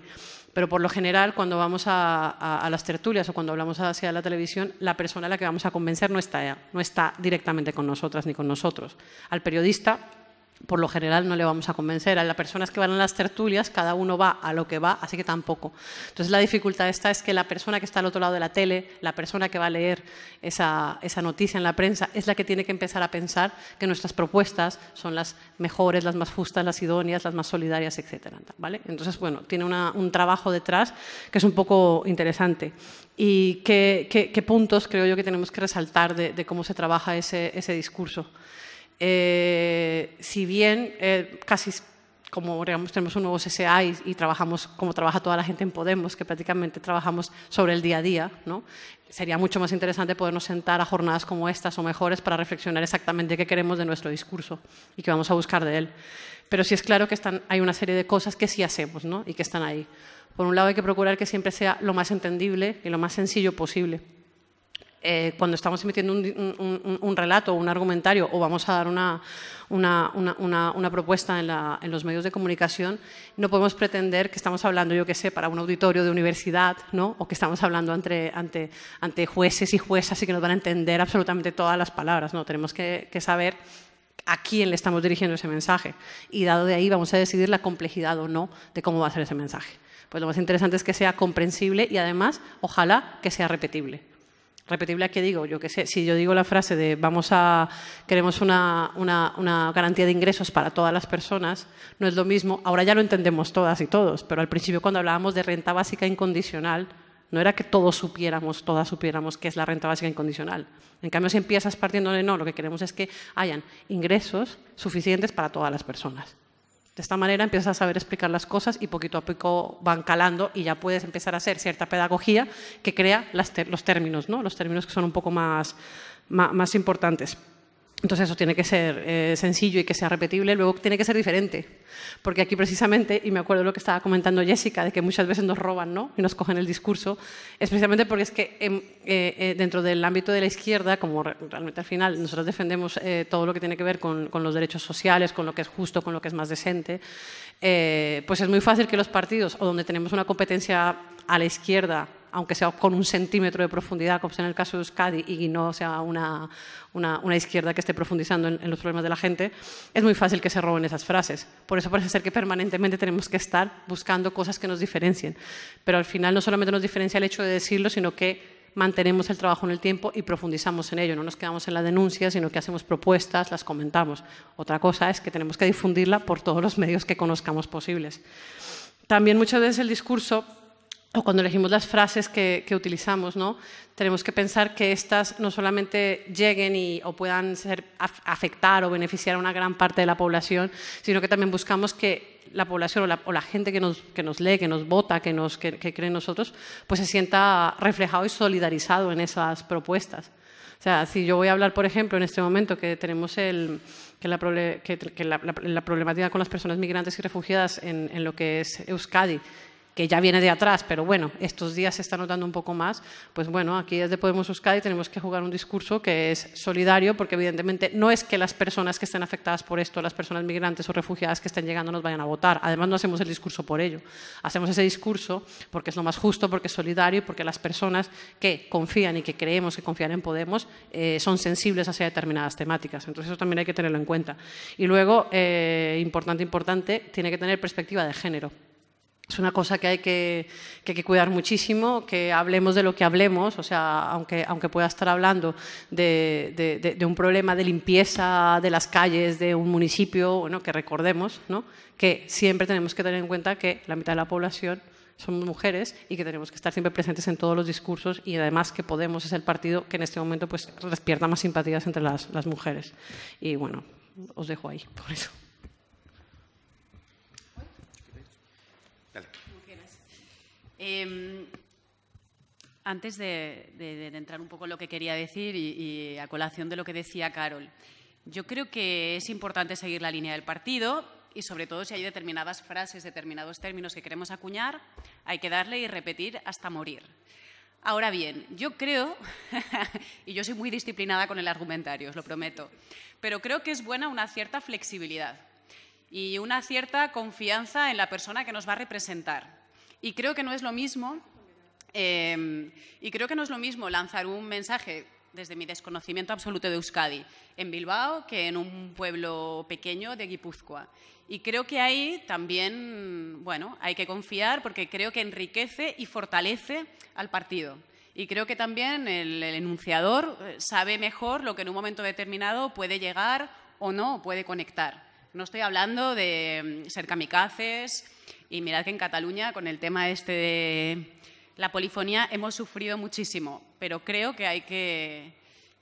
Speaker 3: pero por lo general cuando vamos a, las tertulias o cuando hablamos hacia la televisión, la persona a la que vamos a convencer no está, no está directamente con nosotras ni con nosotros. Al periodista por lo general no le vamos a convencer. A las personas que van a las tertulias, cada uno va a lo que va, así que tampoco. Entonces la dificultad esta es que la persona que está al otro lado de la tele, la persona que va a leer esa, noticia en la prensa, es la que tiene que empezar a pensar que nuestras propuestas son las mejores, las más justas, las idóneas, las más solidarias, etc. ¿vale? Entonces, bueno, tiene un trabajo detrás que es un poco interesante. ¿Y qué, puntos creo yo que tenemos que resaltar de, cómo se trabaja ese discurso? Eh, si bien eh, casi como tenemos un nuevo CCA y, trabajamos como trabaja toda la gente en Podemos, que prácticamente trabajamos sobre el día a día, sería mucho más interesante podernos sentar a jornadas como estas o mejores para reflexionar exactamente qué queremos de nuestro discurso y qué vamos a buscar de él. Pero sí es claro que hay una serie de cosas que sí hacemos y que están ahí. Por un lado hay que procurar que siempre sea lo más entendible y lo más sencillo posible eh, cuando estamos emitiendo un, un, un, relato, un argumentario o vamos a dar una, propuesta en, los medios de comunicación, no podemos pretender que estamos hablando, yo qué sé, para un auditorio de universidad o que estamos hablando ante, jueces y juezas y que nos van a entender absolutamente todas las palabras. tenemos que, que saber a quién le estamos dirigiendo ese mensaje y dado de ahí vamos a decidir la complejidad o no de cómo va a ser ese mensaje. Pues lo más interesante es que sea comprensible y además, ojalá, que sea repetible Repetible que digo, yo que sé, si yo digo la frase de vamos a, queremos una, una, garantía de ingresos para todas las personas, no es lo mismo, ahora ya lo entendemos todas y todos, pero al principio cuando hablábamos de renta básica incondicional, no era que todos supiéramos, todas supiéramos qué es la renta básica incondicional. En cambio, si empiezas partiendo de no, lo que queremos es que hayan ingresos suficientes para todas las personas. De esta manera empiezas a saber explicar las cosas y poquito a poco van calando y ya puedes empezar a hacer cierta pedagogía que crea los términos, ¿no? los términos que son un poco más importantes. Entonces eso tiene que ser eh, sencillo y que sea repetible, luego tiene que ser diferente, porque aquí precisamente, y me acuerdo lo que estaba comentando Jessica, de que muchas veces nos roban ¿no? y nos cogen el discurso, especialmente porque es que em, eh, eh, dentro del ámbito de la izquierda, como realmente al final nosotros defendemos todo lo que tiene que ver con, los derechos sociales, con lo que es justo, con lo que es más decente, pues es muy fácil que los partidos o donde tenemos una competencia a la izquierda aunque sea con un centímetro de profundidad, como sea en el caso de Euskadi, y no sea una, izquierda que esté profundizando en, en, los problemas de la gente, es muy fácil que se roben esas frases. Por eso parece ser que permanentemente tenemos que estar buscando cosas que nos diferencien. Pero al final no solamente nos diferencia el hecho de decirlo, sino que mantenemos el trabajo en el tiempo y profundizamos en ello. No nos quedamos en la denuncia, sino que hacemos propuestas, las comentamos. Otra cosa es que tenemos que difundirla por todos los medios que conozcamos posibles. También muchas veces el discurso o cuando elegimos las frases que, utilizamos, ¿no? tenemos que pensar que estas no solamente lleguen y, o puedan ser, afectar o beneficiar a una gran parte de la población, sino que también buscamos que la población o la, gente que nos, que nos lee, que nos vota, que, nos, que, cree en nosotros, pues se sienta reflejado y solidarizado en esas propuestas. O sea, si yo voy a hablar, por ejemplo, en este momento que tenemos el, que la, que, la, problemática con las personas migrantes y refugiadas en, en lo que es Euskadi que ya viene de atrás, pero bueno, estos días se está notando un poco más, pues bueno, aquí desde Podemos y tenemos que jugar un discurso que es solidario, porque evidentemente no es que las personas que estén afectadas por esto, las personas migrantes o refugiadas que estén llegando nos vayan a votar, además no hacemos el discurso por ello, hacemos ese discurso porque es lo más justo, porque es solidario y porque las personas que confían y que creemos que confían en Podemos eh, son sensibles hacia determinadas temáticas, entonces eso también hay que tenerlo en cuenta. Y luego, eh, importante, importante, tiene que tener perspectiva de género es una cosa que hay que, cuidar muchísimo, que hablemos de lo que hablemos, o sea, aunque, pueda estar hablando de, un problema de limpieza de las calles de un municipio, bueno, que recordemos ¿no? que siempre tenemos que tener en cuenta que la mitad de la población son mujeres y que tenemos que estar siempre presentes en todos los discursos y además que Podemos es el partido que en este momento pues despierta más simpatías entre las mujeres. Y bueno, os dejo ahí por eso.
Speaker 2: Em, antes de, entrar un poco en lo que quería decir y, y a colación de lo que decía Carol, yo creo que es importante seguir la línea del partido y sobre todo si hay determinadas frases, determinados términos que queremos acuñar, hay que darle y repetir hasta morir. Ahora bien, yo creo, y yo soy muy disciplinada con el argumentario, os lo prometo, pero creo que es buena una cierta flexibilidad y una cierta confianza en la persona que nos va a representar. Y creo que no es lo mismo, em, y creo que no es lo mismo lanzar un mensaje desde mi desconocimiento absoluto de Euskadi, en Bilbao, que en un pueblo pequeño de Guipúzcoa. Y creo que ahí también, bueno, hay que confiar porque creo que enriquece y fortalece al partido. Y creo que también el enunciador eh, sabe mejor lo que en un momento determinado puede llegar o no, puede conectar. No estoy hablando de mm, ser kamikazes y mirad que en Cataluña con el tema este de la polifonía hemos sufrido muchísimo, pero creo que hay que,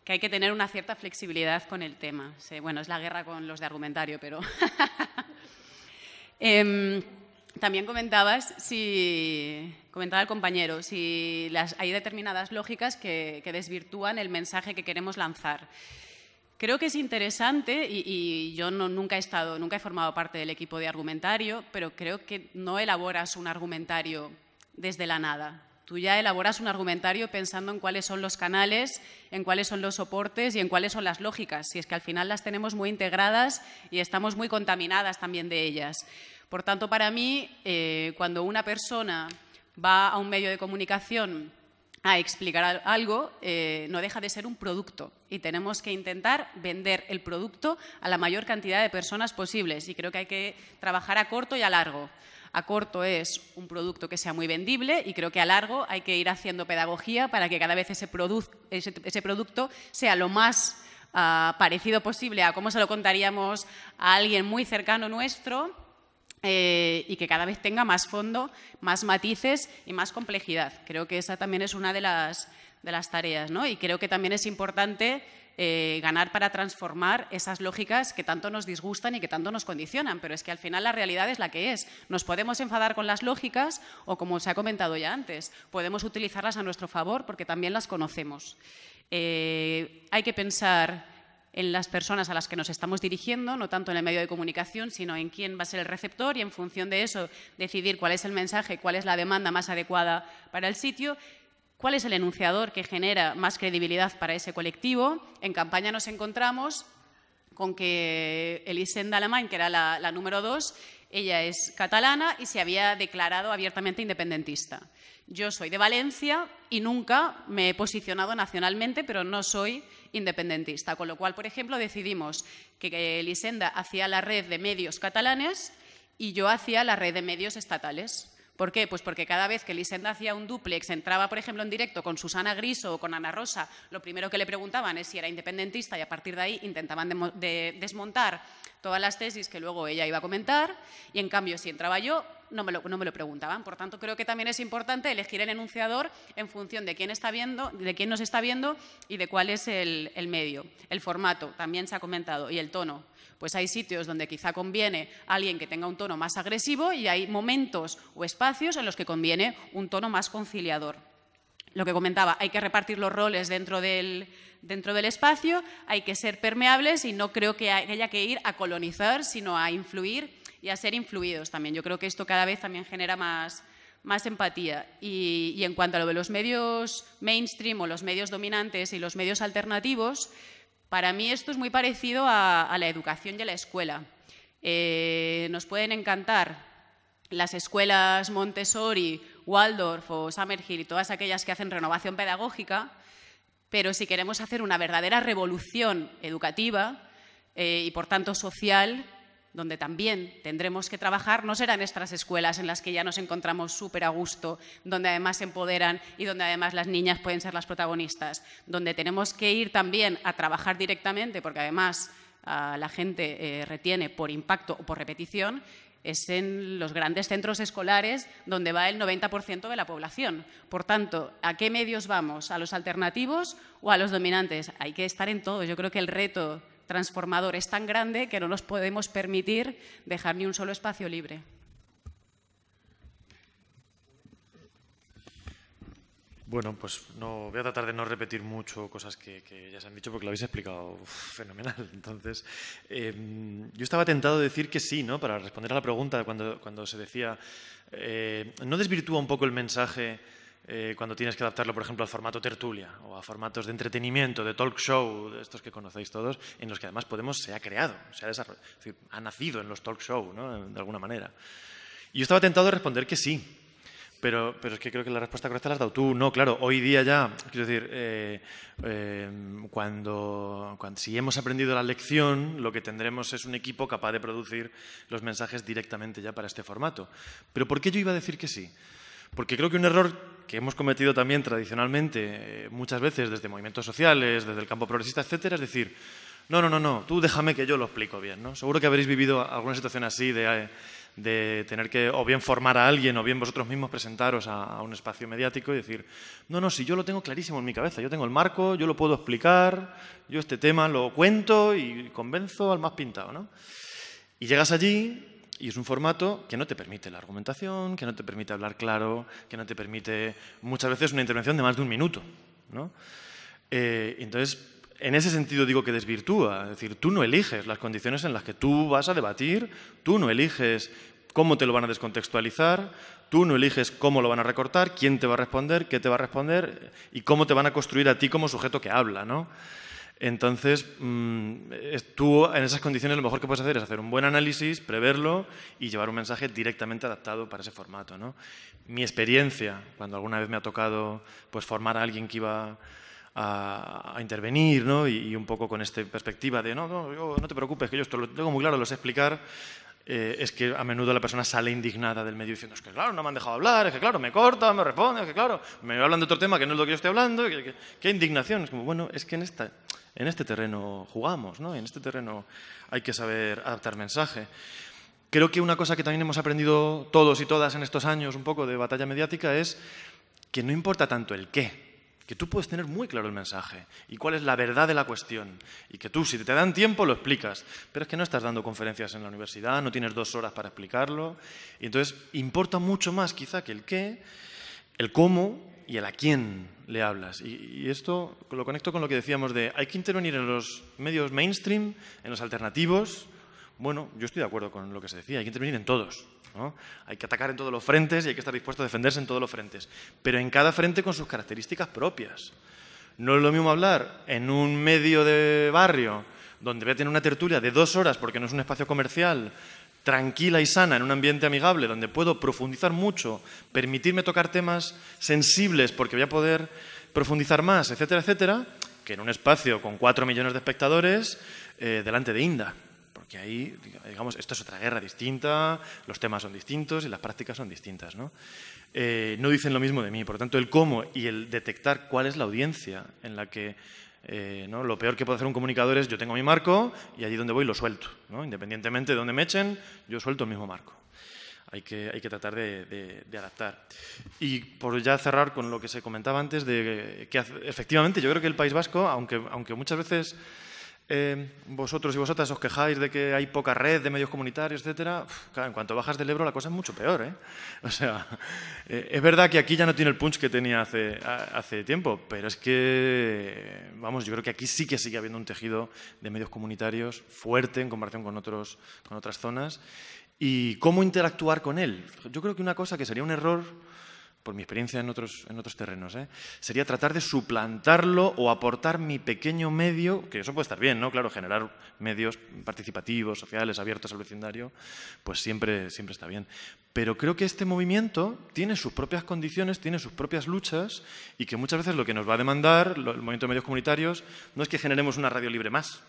Speaker 2: hay que tener una cierta flexibilidad con el tema. Bueno, es la guerra con los de argumentario, pero... Em, también comentabas si comentaba el compañero si hay determinadas lógicas que, desvirtúan el mensaje que queremos lanzar. Creo que es interesante y, yo nunca he estado, nunca he formado parte del equipo de argumentario, pero creo que no elaboras un argumentario desde la nada. Tú ya elaboras un argumentario pensando en cuáles son los canales, en cuáles son los soportes y en cuáles son las lógicas. Si es que al final las tenemos muy integradas y estamos muy contaminadas también de ellas. Por tanto, para mí, eh, cuando una persona va a un medio de comunicación a explicar algo eh, no deja de ser un producto y tenemos que intentar vender el producto a la mayor cantidad de personas posibles y creo que hay que trabajar a corto y a largo. A corto es un producto que sea muy vendible y creo que a largo hay que ir haciendo pedagogía para que cada vez ese, producto sea lo más ah, parecido posible a cómo se lo contaríamos a alguien muy cercano nuestro eh, y que cada vez tenga más fondo, más matices y más complejidad. Creo que esa también es una de las, tareas, ¿no? Y creo que también es importante eh, ganar para transformar esas lógicas que tanto nos disgustan y que tanto nos condicionan, pero es que al final la realidad es la que es. Nos podemos enfadar con las lógicas o, como se ha comentado ya antes, podemos utilizarlas a nuestro favor porque también las conocemos. Eh, hay que pensar en las personas a las que nos estamos dirigiendo, no tanto en el medio de comunicación, sino en quién va a ser el receptor y en función de eso decidir cuál es el mensaje, cuál es la demanda más adecuada para el sitio cuál es el enunciador que genera más credibilidad para ese colectivo. En campaña nos encontramos con que Elisenda Alemán, que era la número dos, ella es catalana y se había declarado abiertamente independentista. Yo soy de Valencia y nunca me he posicionado nacionalmente, pero no soy independentista. Con lo cual, por ejemplo, decidimos que Elisenda hacía la red de medios catalanes y yo hacía la red de medios estatales. ¿Por qué? Pues porque cada vez que Lisenda hacía un duplex, entraba, por ejemplo, en directo con Susana Griso o con Ana Rosa, lo primero que le preguntaban es si era independentista y a partir de ahí intentaban desmontar todas las tesis que luego ella iba a comentar y en cambio si entraba yo no me, lo, preguntaban. Por tanto, creo que también es importante elegir el enunciador en función de quién está viendo, de quién nos está viendo y de cuál es el, el medio. El formato también se ha comentado y el tono. Pues hay sitios donde quizá conviene alguien que tenga un tono más agresivo y hay momentos o espacios en los que conviene un tono más conciliador. Lo que comentaba, hay que repartir los roles dentro del, dentro del espacio, hay que ser permeables y no creo que haya que ir a colonizar, sino a influir y a ser influidos también. Yo creo que esto cada vez también genera más, empatía. Y, en cuanto a lo de los medios mainstream o los medios dominantes y los medios alternativos, para mí esto es muy parecido a, la educación y a la escuela. Eh, nos pueden encantar las escuelas Montessori, Waldorf o Summerhill y todas aquellas que hacen renovación pedagógica, pero si queremos hacer una verdadera revolución educativa eh, y, por tanto, social, donde también tendremos que trabajar, no serán estas escuelas en las que ya nos encontramos súper a gusto, donde además se empoderan y donde además las niñas pueden ser las protagonistas, donde tenemos que ir también a trabajar directamente, porque además ah, la gente eh, retiene por impacto o por repetición, es en los grandes centros escolares donde va el 90% de la población. Por tanto, ¿a qué medios vamos? ¿A los alternativos o a los dominantes? Hay que estar en todo. Yo creo que el reto transformador es tan grande que no nos podemos permitir dejar ni un solo espacio libre.
Speaker 4: Bueno, pues no, voy a tratar de no repetir mucho cosas que, ya se han dicho porque lo habéis explicado fenomenal. Entonces, em, yo estaba tentado de decir que sí, ¿no? Para responder a la pregunta cuando, se decía, eh, ¿no desvirtúa un poco el mensaje eh, cuando tienes que adaptarlo, por ejemplo, al formato tertulia o a formatos de entretenimiento, de talk show, de estos que conocéis todos, en los que además Podemos se ha creado, se ha desarrollado, ha nacido en los talk show, ¿no? De alguna manera. Y yo estaba tentado de responder que sí, pero, es que creo que la respuesta correcta la has dado tú. No, claro, hoy día ya, quiero decir, eh, eh, cuando, si hemos aprendido la lección, lo que tendremos es un equipo capaz de producir los mensajes directamente ya para este formato. Pero ¿por qué yo iba a decir que sí? Porque creo que un error que hemos cometido también tradicionalmente, eh, muchas veces desde movimientos sociales, desde el campo progresista, etcétera, es decir, no, no, no, no, tú déjame que yo lo explico bien, Seguro que habréis vivido alguna situación así de de tener que o bien formar a alguien o bien vosotros mismos presentaros a, un espacio mediático y decir, no, no, si yo lo tengo clarísimo en mi cabeza, yo tengo el marco, yo lo puedo explicar, yo este tema lo cuento y convenzo al más pintado, ¿no? Y llegas allí y es un formato que no te permite la argumentación, que no te permite hablar claro, que no te permite muchas veces una intervención de más de un minuto, ¿no? Eh, entonces, en ese sentido digo que desvirtúa. Es decir, tú no eliges las condiciones en las que tú vas a debatir, tú no eliges cómo te lo van a descontextualizar, tú no eliges cómo lo van a recortar, quién te va a responder, qué te va a responder y cómo te van a construir a ti como sujeto que habla, ¿no? Entonces, mm, tú en esas condiciones lo mejor que puedes hacer es hacer un buen análisis, preverlo y llevar un mensaje directamente adaptado para ese formato. ¿no? Mi experiencia, cuando alguna vez me ha tocado pues, formar a alguien que iba a, intervenir, ¿no? Y, un poco con esta perspectiva de, no, no, no te preocupes, que yo esto lo tengo muy claro, lo sé explicar, eh, es que a menudo la persona sale indignada del medio diciendo, es que claro, no me han dejado hablar, es que claro, me corta, me responde, es que claro, me hablan de otro tema que no es lo que yo estoy hablando, qué indignación. Es como, bueno, es que en, esta, en este terreno jugamos, ¿no? En este terreno hay que saber adaptar mensaje. Creo que una cosa que también hemos aprendido todos y todas en estos años un poco de batalla mediática es que no importa tanto el qué, que tú puedes tener muy claro el mensaje y cuál es la verdad de la cuestión. Y que tú, si te dan tiempo, lo explicas. Pero es que no estás dando conferencias en la universidad, no tienes dos horas para explicarlo. Y entonces importa mucho más quizá que el qué, el cómo y el a quién le hablas. Y, esto lo conecto con lo que decíamos de hay que intervenir en los medios mainstream, en los alternativos. Bueno, yo estoy de acuerdo con lo que se decía, hay que intervenir en todos. Hay que atacar en todos los frentes y hay que estar dispuesto a defenderse en todos los frentes, pero en cada frente con sus características propias. No es lo mismo hablar en un medio de barrio donde voy a tener una tertulia de dos horas porque no es un espacio comercial, tranquila y sana, en un ambiente amigable, donde puedo profundizar mucho, permitirme tocar temas sensibles porque voy a poder profundizar más, etcétera, etcétera, que en un espacio con cuatro millones de espectadores eh, delante de Inda. Que ahí, digamos, esto es otra guerra distinta, los temas son distintos y las prácticas son distintas. ¿no? Eh, no dicen lo mismo de mí, por lo tanto, el cómo y el detectar cuál es la audiencia en la que eh, ¿no? Lo peor que puede hacer un comunicador es yo tengo mi marco y allí donde voy lo suelto. ¿no? Independientemente de donde me echen, yo suelto el mismo marco. Hay que, hay que tratar de, de, adaptar. Y por ya cerrar con lo que se comentaba antes, de que efectivamente yo creo que el País Vasco, aunque, aunque muchas veces Em, vosotros y vosotras os quejáis de que hay poca red de medios comunitarios, etcétera. en cuanto bajas del Ebro la cosa es mucho peor, ¿eh? O sea, eh, es verdad que aquí ya no tiene el punch que tenía hace, hace tiempo, pero es que, vamos, yo creo que aquí sí que sigue habiendo un tejido de medios comunitarios fuerte en comparación con, otros, con otras zonas. ¿Y cómo interactuar con él? Yo creo que una cosa que sería un error por mi experiencia en otros, terrenos, ¿eh? sería tratar de suplantarlo o aportar mi pequeño medio, que eso puede estar bien, ¿no? Claro, generar medios participativos, sociales, abiertos al vecindario, pues siempre está bien. Pero creo que este movimiento tiene sus propias condiciones, tiene sus propias luchas y que muchas veces lo que nos va a demandar el movimiento de medios comunitarios no es que generemos una radio libre más,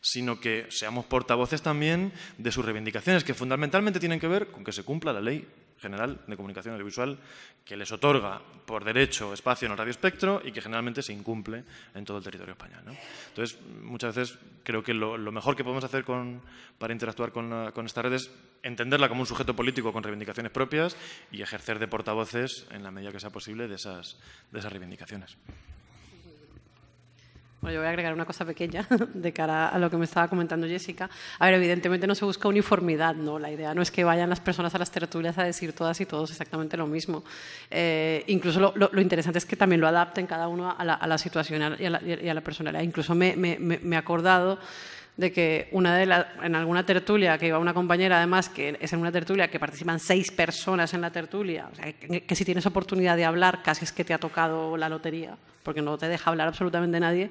Speaker 4: sino que seamos portavoces también de sus reivindicaciones, que fundamentalmente tienen que ver con que se cumpla la ley General de Comunicación Audiovisual que les otorga por derecho espacio en el radio espectro y que generalmente se incumple en todo el territorio español. Entonces, muchas veces creo que lo, mejor que podemos hacer para interactuar con, esta red es entenderla como un sujeto político con reivindicaciones propias y ejercer de portavoces en la medida que sea posible de esas reivindicaciones.
Speaker 3: Bueno, yo voy a agregar una cosa pequeña de cara a lo que me estaba comentando Jessica. A ver, evidentemente no se busca uniformidad, ¿no? La idea no es que vayan las personas a las tertulias a decir todas y todos exactamente lo mismo. Eh, incluso lo, interesante es que también lo adapten cada uno a la, situación y a la, y personalidad. Incluso me he acordado de que en alguna tertulia que iba una compañera, además, que es en una tertulia que participan seis personas en la tertulia, que, si tienes oportunidad de hablar, casi es que te ha tocado la lotería, porque no te deja hablar absolutamente nadie.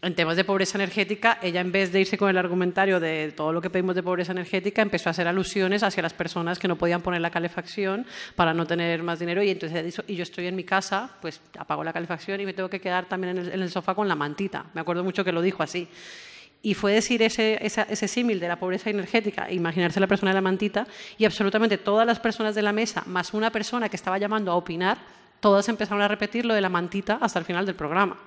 Speaker 3: En temas de pobreza energética, ella en vez de irse con el argumentario de todo lo que pedimos de pobreza energética, empezó a hacer alusiones hacia las personas que no podían poner la calefacción para no tener más dinero y entonces dijo, y yo estoy en mi casa, pues apago la calefacción y me tengo que quedar también en el sofá con la mantita. Me acuerdo mucho que lo dijo así. Y fue decir ese, símil de la pobreza energética, imaginarse la persona de la mantita, y absolutamente todas las personas de la mesa, más una persona que estaba llamando a opinar, todas empezaron a repetir lo de la mantita hasta el final del programa.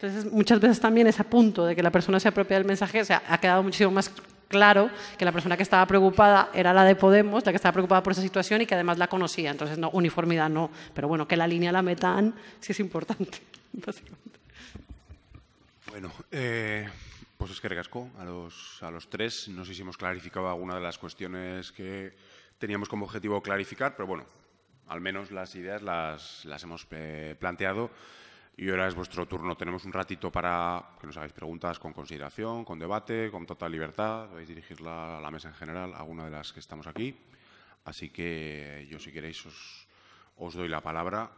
Speaker 3: Entonces, muchas veces también ese punto de que la persona se apropia del mensaje, o sea, ha quedado muchísimo más claro que la persona que estaba preocupada era la de Podemos, la que estaba preocupada por esa situación y que además la conocía. Entonces, no, uniformidad no. Pero bueno, que la línea la metan sí es importante,
Speaker 1: Bueno, eh, pues es que A los, a los tres no sé si hemos clarificado alguna de las cuestiones que teníamos como objetivo clarificar, pero bueno, al menos las ideas las, las hemos eh, planteado y ahora es vuestro turno. Tenemos un ratito para que nos hagáis preguntas con consideración, con debate, con total libertad. Podéis dirigirla a la mesa en general, a alguna de las que estamos aquí. Así que yo, si queréis, os, os doy la palabra.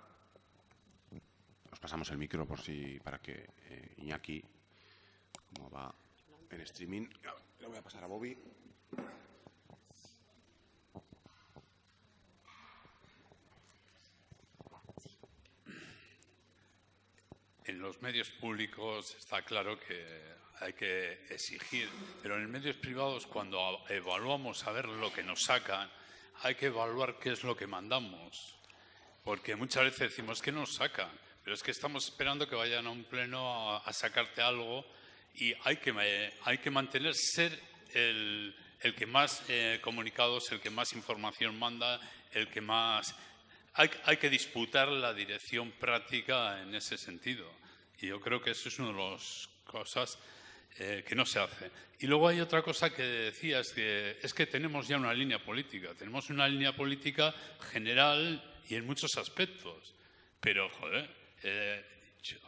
Speaker 1: Os pasamos el micro por si, para que eh, Iñaki en streaming, lo voy a pasar a Bobby.
Speaker 5: En los medios públicos está claro que hay que exigir, pero en los medios privados cuando evaluamos a ver lo que nos sacan, hay que evaluar qué es lo que mandamos. Porque muchas veces decimos que nos sacan, pero es que estamos esperando que vayan a un pleno a sacarte algo y hay que, hay que mantener, ser el, que más eh, comunicados, el que más información manda, el que más... Hay, hay, que disputar la dirección práctica en ese sentido. Y yo creo que eso es una de las cosas eh, que no se hace. Y luego hay otra cosa que decías, que es que tenemos ya una línea política. Tenemos una línea política general y en muchos aspectos. Pero, joder, eh,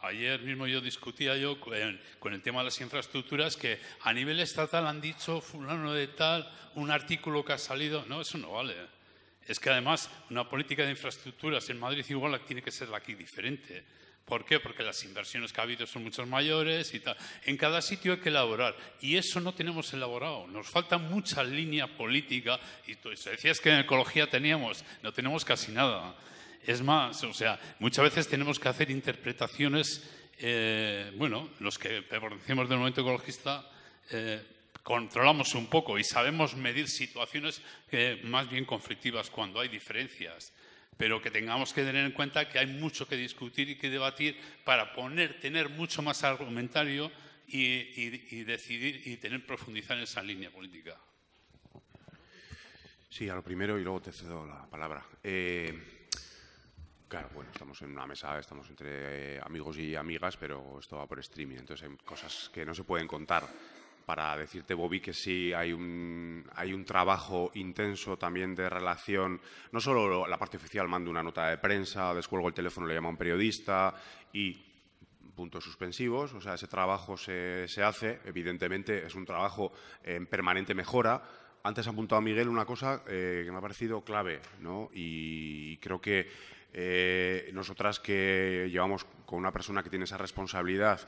Speaker 5: ayer mismo yo discutía yo con, el tema de las infraestructuras que a nivel estatal han dicho fulano de tal, un artículo que ha salido. No, eso no vale. Es que además una política de infraestructuras en Madrid igual tiene que ser aquí diferente. ¿Por qué? Porque las inversiones que ha habido son mucho mayores y tal. En cada sitio hay que elaborar. Y eso no tenemos elaborado. Nos falta mucha línea política. Y tú decías que en ecología teníamos. No tenemos casi nada. Es más, o sea, muchas veces tenemos que hacer interpretaciones, eh, bueno, los que pertenecemos del momento ecologista eh, controlamos un poco y sabemos medir situaciones eh, más bien conflictivas cuando hay diferencias pero que tengamos que tener en cuenta que hay mucho que discutir y que debatir para poner, tener mucho más argumentario y, decidir y tener profundizar en esa línea política.
Speaker 1: Sí, a lo primero y luego te cedo la palabra. Claro, bueno, estamos en una mesa, estamos entre eh, amigos y amigas, pero esto va por streaming, entonces hay cosas que no se pueden contar. Para decirte, Bobby, que sí hay un, hay un trabajo intenso también de relación, no solo la parte oficial, mando una nota de prensa, descuelgo el teléfono, le llamo a un periodista y puntos suspensivos, o sea, ese trabajo se, se hace, evidentemente es un trabajo en permanente mejora, antes ha apuntado Miguel una cosa eh, que me ha parecido clave, ¿no? Y creo que eh, nosotras que llevamos con una persona que tiene esa responsabilidad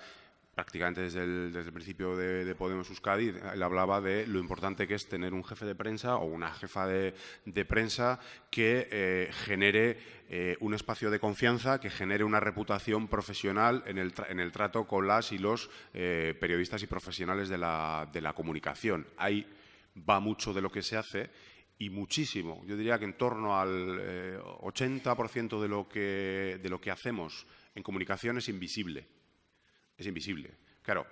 Speaker 1: prácticamente desde el, principio de, Podemos Euskadi, él hablaba de lo importante que es tener un jefe de prensa o una jefa de, prensa que eh, genere eh, un espacio de confianza, que genere una reputación profesional en el, en el trato con las y los eh, periodistas y profesionales de la, de la comunicación. Ahí va mucho de lo que se hace y muchísimo. Yo diría que en torno al 80% eh, de lo, que, de lo que hacemos en comunicación es invisible. Es invisible. Claro,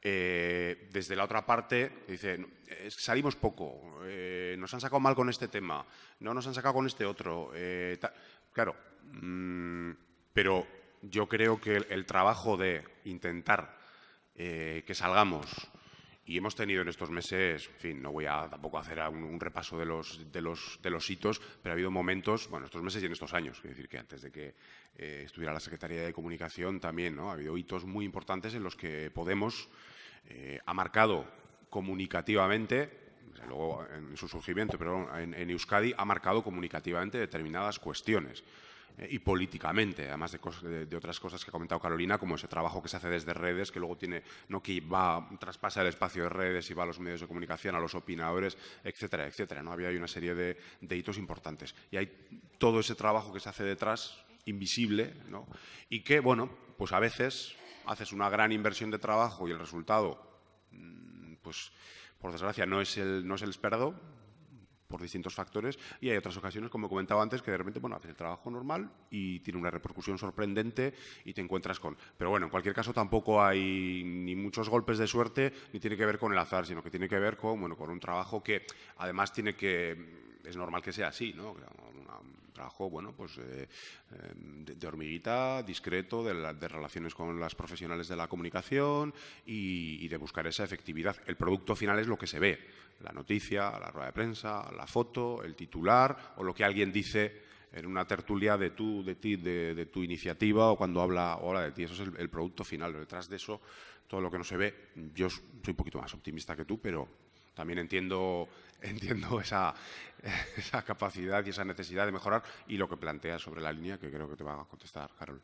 Speaker 1: eh, desde la otra parte dicen, eh, salimos poco, nos han sacado mal con este tema, no nos han sacado con este otro. claro, mm, pero yo creo que el trabajo de intentar que salgamos y hemos tenido en estos meses, en fin, no voy a tampoco hacer un, repaso de los, hitos, pero ha habido momentos, bueno, estos meses y en estos años, es decir, que antes de que eh, estuviera la Secretaría de Comunicación también, Ha habido hitos muy importantes en los que Podemos eh, ha marcado comunicativamente luego en su surgimiento, pero en, Euskadi ha marcado comunicativamente determinadas cuestiones. Eh, y políticamente, además de, otras cosas que ha comentado Carolina, como ese trabajo que se hace desde redes, que luego tiene, no va, traspasa el espacio de redes y va a los medios de comunicación, a los opinadores, etcétera, etcétera. ¿no? Había una serie de, hitos importantes. Y hay todo ese trabajo que se hace detrás, invisible, ¿no? y que, bueno, pues a veces haces una gran inversión de trabajo y el resultado, mm, pues por desgracia, no es el, no es el esperado, por distintos factores y hay otras ocasiones, como comentaba antes, que de repente, bueno, haces el trabajo normal y tiene una repercusión sorprendente y te encuentras con... Pero bueno, en cualquier caso tampoco hay ni muchos golpes de suerte, ni tiene que ver con el azar, sino que tiene que ver con, bueno, con un trabajo que además tiene que... Es normal que sea así, ¿no? trabajo, bueno, pues eh, eh, de, hormiguita, discreto, de, relaciones con las profesionales de la comunicación y, de buscar esa efectividad. El producto final es lo que se ve, la noticia, la rueda de prensa, la foto, el titular o lo que alguien dice en una tertulia de tu, de ti, de, tu iniciativa o cuando habla, o de ti. Eso es el, producto final. Detrás de eso, todo lo que no se ve, yo soy un poquito más optimista que tú, pero también entiendo, entiendo esa, esa capacidad y esa necesidad de mejorar y lo que plantea sobre la línea que creo que te va a contestar Carol.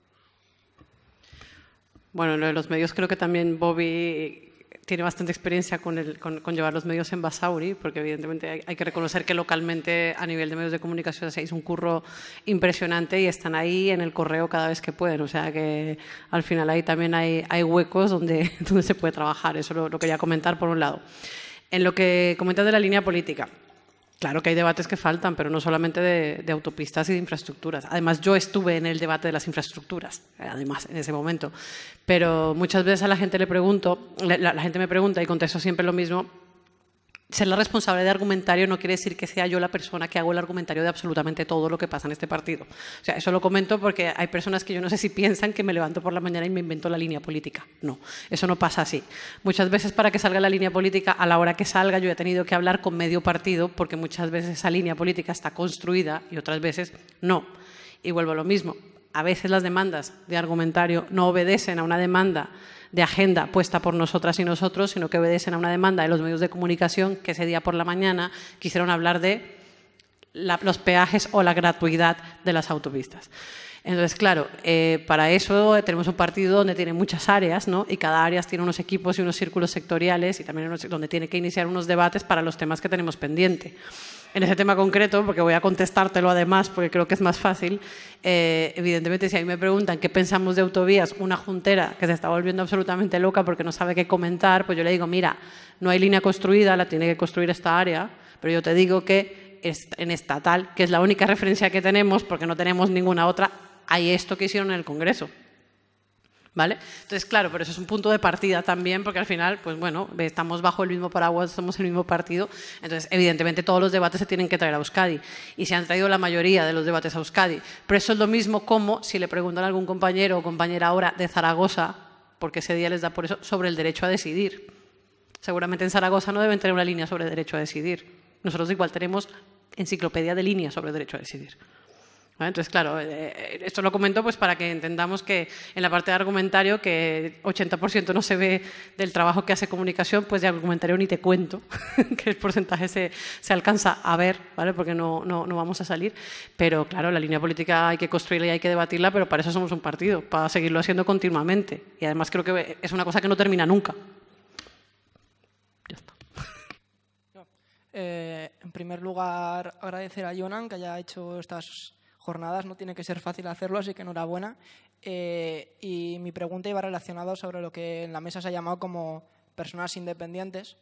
Speaker 3: Bueno, lo de los medios creo que también Bobby tiene bastante experiencia con, con, llevar los medios en Basauri, porque evidentemente hay, que reconocer que localmente a nivel de medios de comunicación hacéis un curro impresionante y están ahí en el correo cada vez que pueden. O sea que al final ahí también hay, hay huecos donde, donde se puede trabajar. Eso lo, lo quería comentar por un lado. En lo que comentas de la línea política. Claro que hay debates que faltan, pero no solamente de, autopistas y de infraestructuras. Además, yo estuve en el debate de las infraestructuras, eh, además, en ese momento. Pero muchas veces a la gente le pregunto, la gente me pregunta y contesto siempre lo mismo, ser la responsable de argumentario no quiere decir que sea yo la persona que hago el argumentario de absolutamente todo lo que pasa en este partido. O sea, eso lo comento porque hay personas que yo no sé si piensan que me levanto por la mañana y me invento la línea política. No, eso no pasa así. Muchas veces para que salga la línea política, a la hora que salga, yo he tenido que hablar con medio partido porque muchas veces esa línea política está construida y otras veces no. Y vuelvo a lo mismo. A veces las demandas de argumentario no obedecen a una demanda de agenda puesta por nosotras y nosotros, sino que obedecen a una demanda de los medios de comunicación que ese día por la mañana quisieron hablar de los peajes o la gratuidad de las autopistas. Entonces, claro, eh, para eso tenemos un partido donde tiene muchas áreas, Y cada área tiene unos equipos y unos círculos sectoriales y también donde tiene que iniciar unos debates para los temas que tenemos pendientes en ese tema concreto, porque voy a contestártelo además, porque creo que es más fácil, eh, evidentemente si a mí me preguntan qué pensamos de autovías, una juntera que se está volviendo absolutamente loca porque no sabe qué comentar, pues yo le digo, mira, no hay línea construida, la tiene que construir esta área, pero yo te digo que en estatal, que es la única referencia que tenemos, porque no tenemos ninguna otra, hay esto que hicieron en el Congreso. Entonces, claro, pero eso es un punto de partida también, porque al final, pues bueno, estamos bajo el mismo paraguas, somos el mismo partido, entonces evidentemente todos los debates se tienen que traer a Euskadi y se han traído la mayoría de los debates a Euskadi, pero eso es lo mismo como si le preguntan a algún compañero o compañera ahora de Zaragoza, porque ese día les da por eso, sobre el derecho a decidir. Seguramente en Zaragoza no deben tener una línea sobre derecho a decidir. Nosotros igual tenemos enciclopedia de líneas sobre el derecho a decidir. Entonces, claro, eh, eh, esto lo comento pues para que entendamos que en la parte de argumentario, que 80% no se ve del trabajo que hace comunicación, pues de argumentario ni te cuento, que el porcentaje se, alcanza a ver, ¿vale? Porque no, no, vamos a salir. Pero claro, la línea política hay que construirla y hay que debatirla, pero para eso somos un partido, para seguirlo haciendo continuamente. Y además creo que es una cosa que no termina nunca. Ya
Speaker 6: está. Eh, en primer lugar, agradecer a Jonan que haya hecho estas jornadas, no tiene que ser fácil hacerlo, así que enhorabuena. Eh, y mi pregunta iba relacionada sobre lo que en la mesa se ha llamado como personas independientes,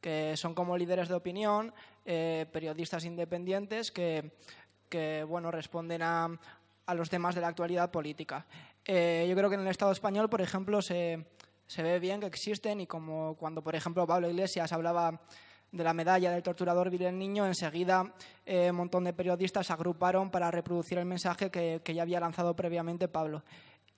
Speaker 6: que son como líderes de opinión, eh, periodistas independientes que, que bueno, responden a, a, los temas de la actualidad política. Eh, yo creo que en el Estado español, por ejemplo, se, se ve bien que existen y como cuando, por ejemplo, Pablo Iglesias hablaba de la medalla del torturador Vil Niño, enseguida eh, un montón de periodistas se agruparon para reproducir el mensaje que, ya había lanzado previamente Pablo.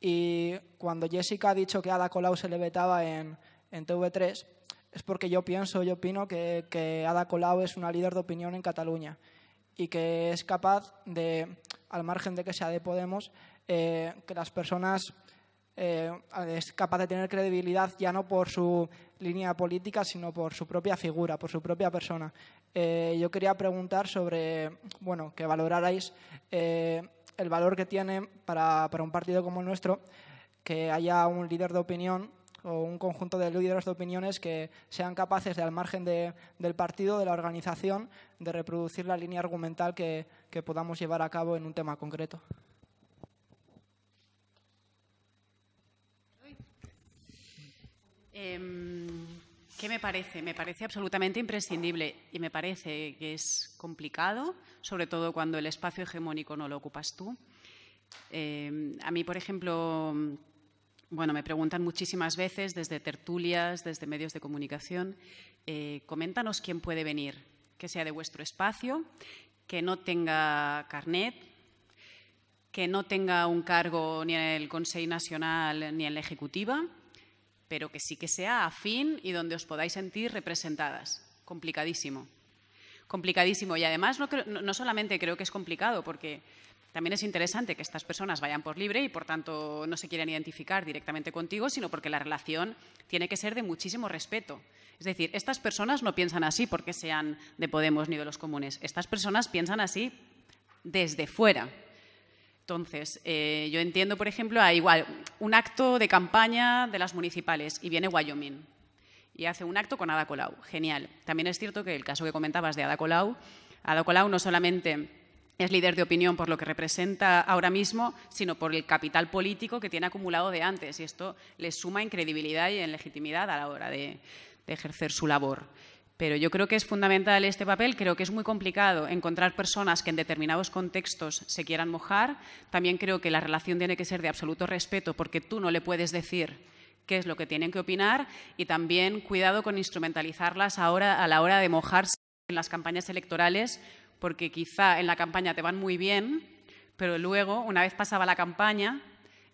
Speaker 6: Y cuando Jessica ha dicho que Ada Colau se le vetaba en, en TV3, es porque yo pienso, yo opino que, Ada Colau es una líder de opinión en Cataluña y que es capaz de, al margen de que sea de Podemos, eh, que las personas eh, es capaz de tener credibilidad ya no por su línea política, sino por su propia figura, por su propia persona. Eh, yo quería preguntar sobre, bueno, que valorarais eh, el valor que tiene para, un partido como el nuestro que haya un líder de opinión o un conjunto de líderes de opiniones que sean capaces de, al margen del partido, de la organización, de reproducir la línea argumental que podamos llevar a cabo en un tema concreto.
Speaker 2: Em, ¿Qué me parece? Me parece absolutamente imprescindible y me parece que es complicado, sobre todo cuando el espacio hegemónico no lo ocupas tú. Em, a mí, por ejemplo, bueno, me preguntan muchísimas veces desde tertulias, desde medios de comunicación, eh, coméntanos quién puede venir, que sea de vuestro espacio, que no tenga carnet, que no tenga un cargo ni en el Consejo Nacional ni en la Ejecutiva pero que sí que sea afín y donde os podáis sentir representadas. Complicadísimo. Complicadísimo. Y además no, no solamente creo que es complicado, porque también es interesante que estas personas vayan por libre y por tanto no se quieran identificar directamente contigo, sino porque la relación tiene que ser de muchísimo respeto. Es decir, estas personas no piensan así porque sean de Podemos ni de los comunes. Estas personas piensan así desde fuera. Entonces, eh, yo entiendo, por ejemplo, a igual un acto de campaña de las municipales y viene Wyoming y hace un acto con Ada Colau. Genial. También es cierto que el caso que comentabas de Ada Colau, Ada Colau no solamente es líder de opinión por lo que representa ahora mismo, sino por el capital político que tiene acumulado de antes. Y esto le suma en credibilidad y en legitimidad a la hora de ejercer su labor. Pero yo creo que es fundamental este papel, creo que es muy complicado encontrar personas que en determinados contextos se quieran mojar. También creo que la relación tiene que ser de absoluto respeto porque tú no le puedes decir qué es lo que tienen que opinar y también cuidado con instrumentalizarlas a la hora de mojarse en las campañas electorales porque quizá en la campaña te van muy bien, pero luego, una vez pasaba la campaña,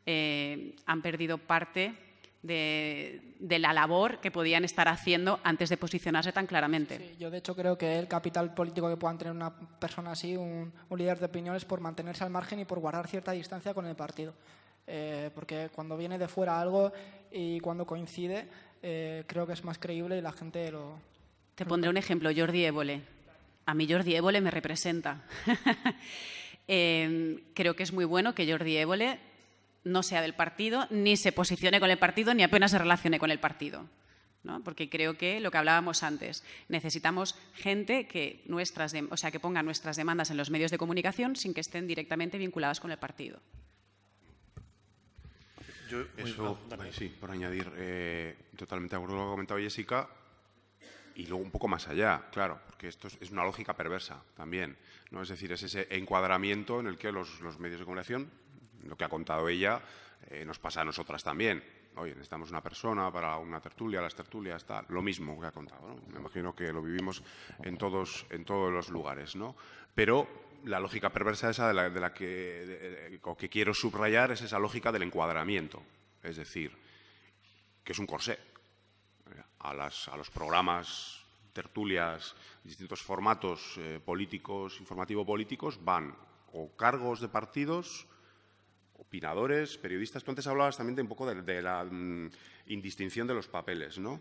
Speaker 2: eh, han perdido parte de, la labor que podían estar haciendo
Speaker 6: antes de posicionarse tan claramente. Sí, yo de hecho creo que el capital político que puedan tener una persona así, un, líder de opiniones, por mantenerse al margen y por guardar cierta distancia con el partido. Eh, porque cuando viene de fuera algo y cuando coincide, eh, creo que es más creíble y la gente lo...
Speaker 2: Te pondré un ejemplo, Jordi Évole. A mí Jordi Évole me representa. Em, creo que es muy bueno que Jordi Évole no sea del partido, ni se posicione con el partido, ni apenas se relacione con el partido. Porque creo que lo que hablábamos antes, necesitamos gente que, nuestras o sea, que ponga nuestras demandas en los medios de comunicación sin que estén directamente vinculadas con el partido.
Speaker 1: Yo eso, ah, por añadir, eh, totalmente de acuerdo con lo que ha comentado Jessica, y luego un poco más allá, claro, porque esto es, una lógica perversa también, ¿no? Es decir, es ese encuadramiento en el que los medios de comunicación lo que ha contado ella eh, nos pasa a nosotras también. Oye, necesitamos una persona para una tertulia, las tertulias, tal. Lo mismo que ha contado, Me imagino que lo vivimos en todos, en todos los lugares, ¿no? Pero la lógica perversa esa de la, que, que quiero subrayar es esa lógica del encuadramiento. Es decir, que es un corsé. A, los programas tertulias, distintos formatos eh, políticos, informativo-políticos, van o cargos de partidos opinadores, periodistas. Tú antes hablabas también de un poco de, la mm, indistinción de los papeles, ¿no?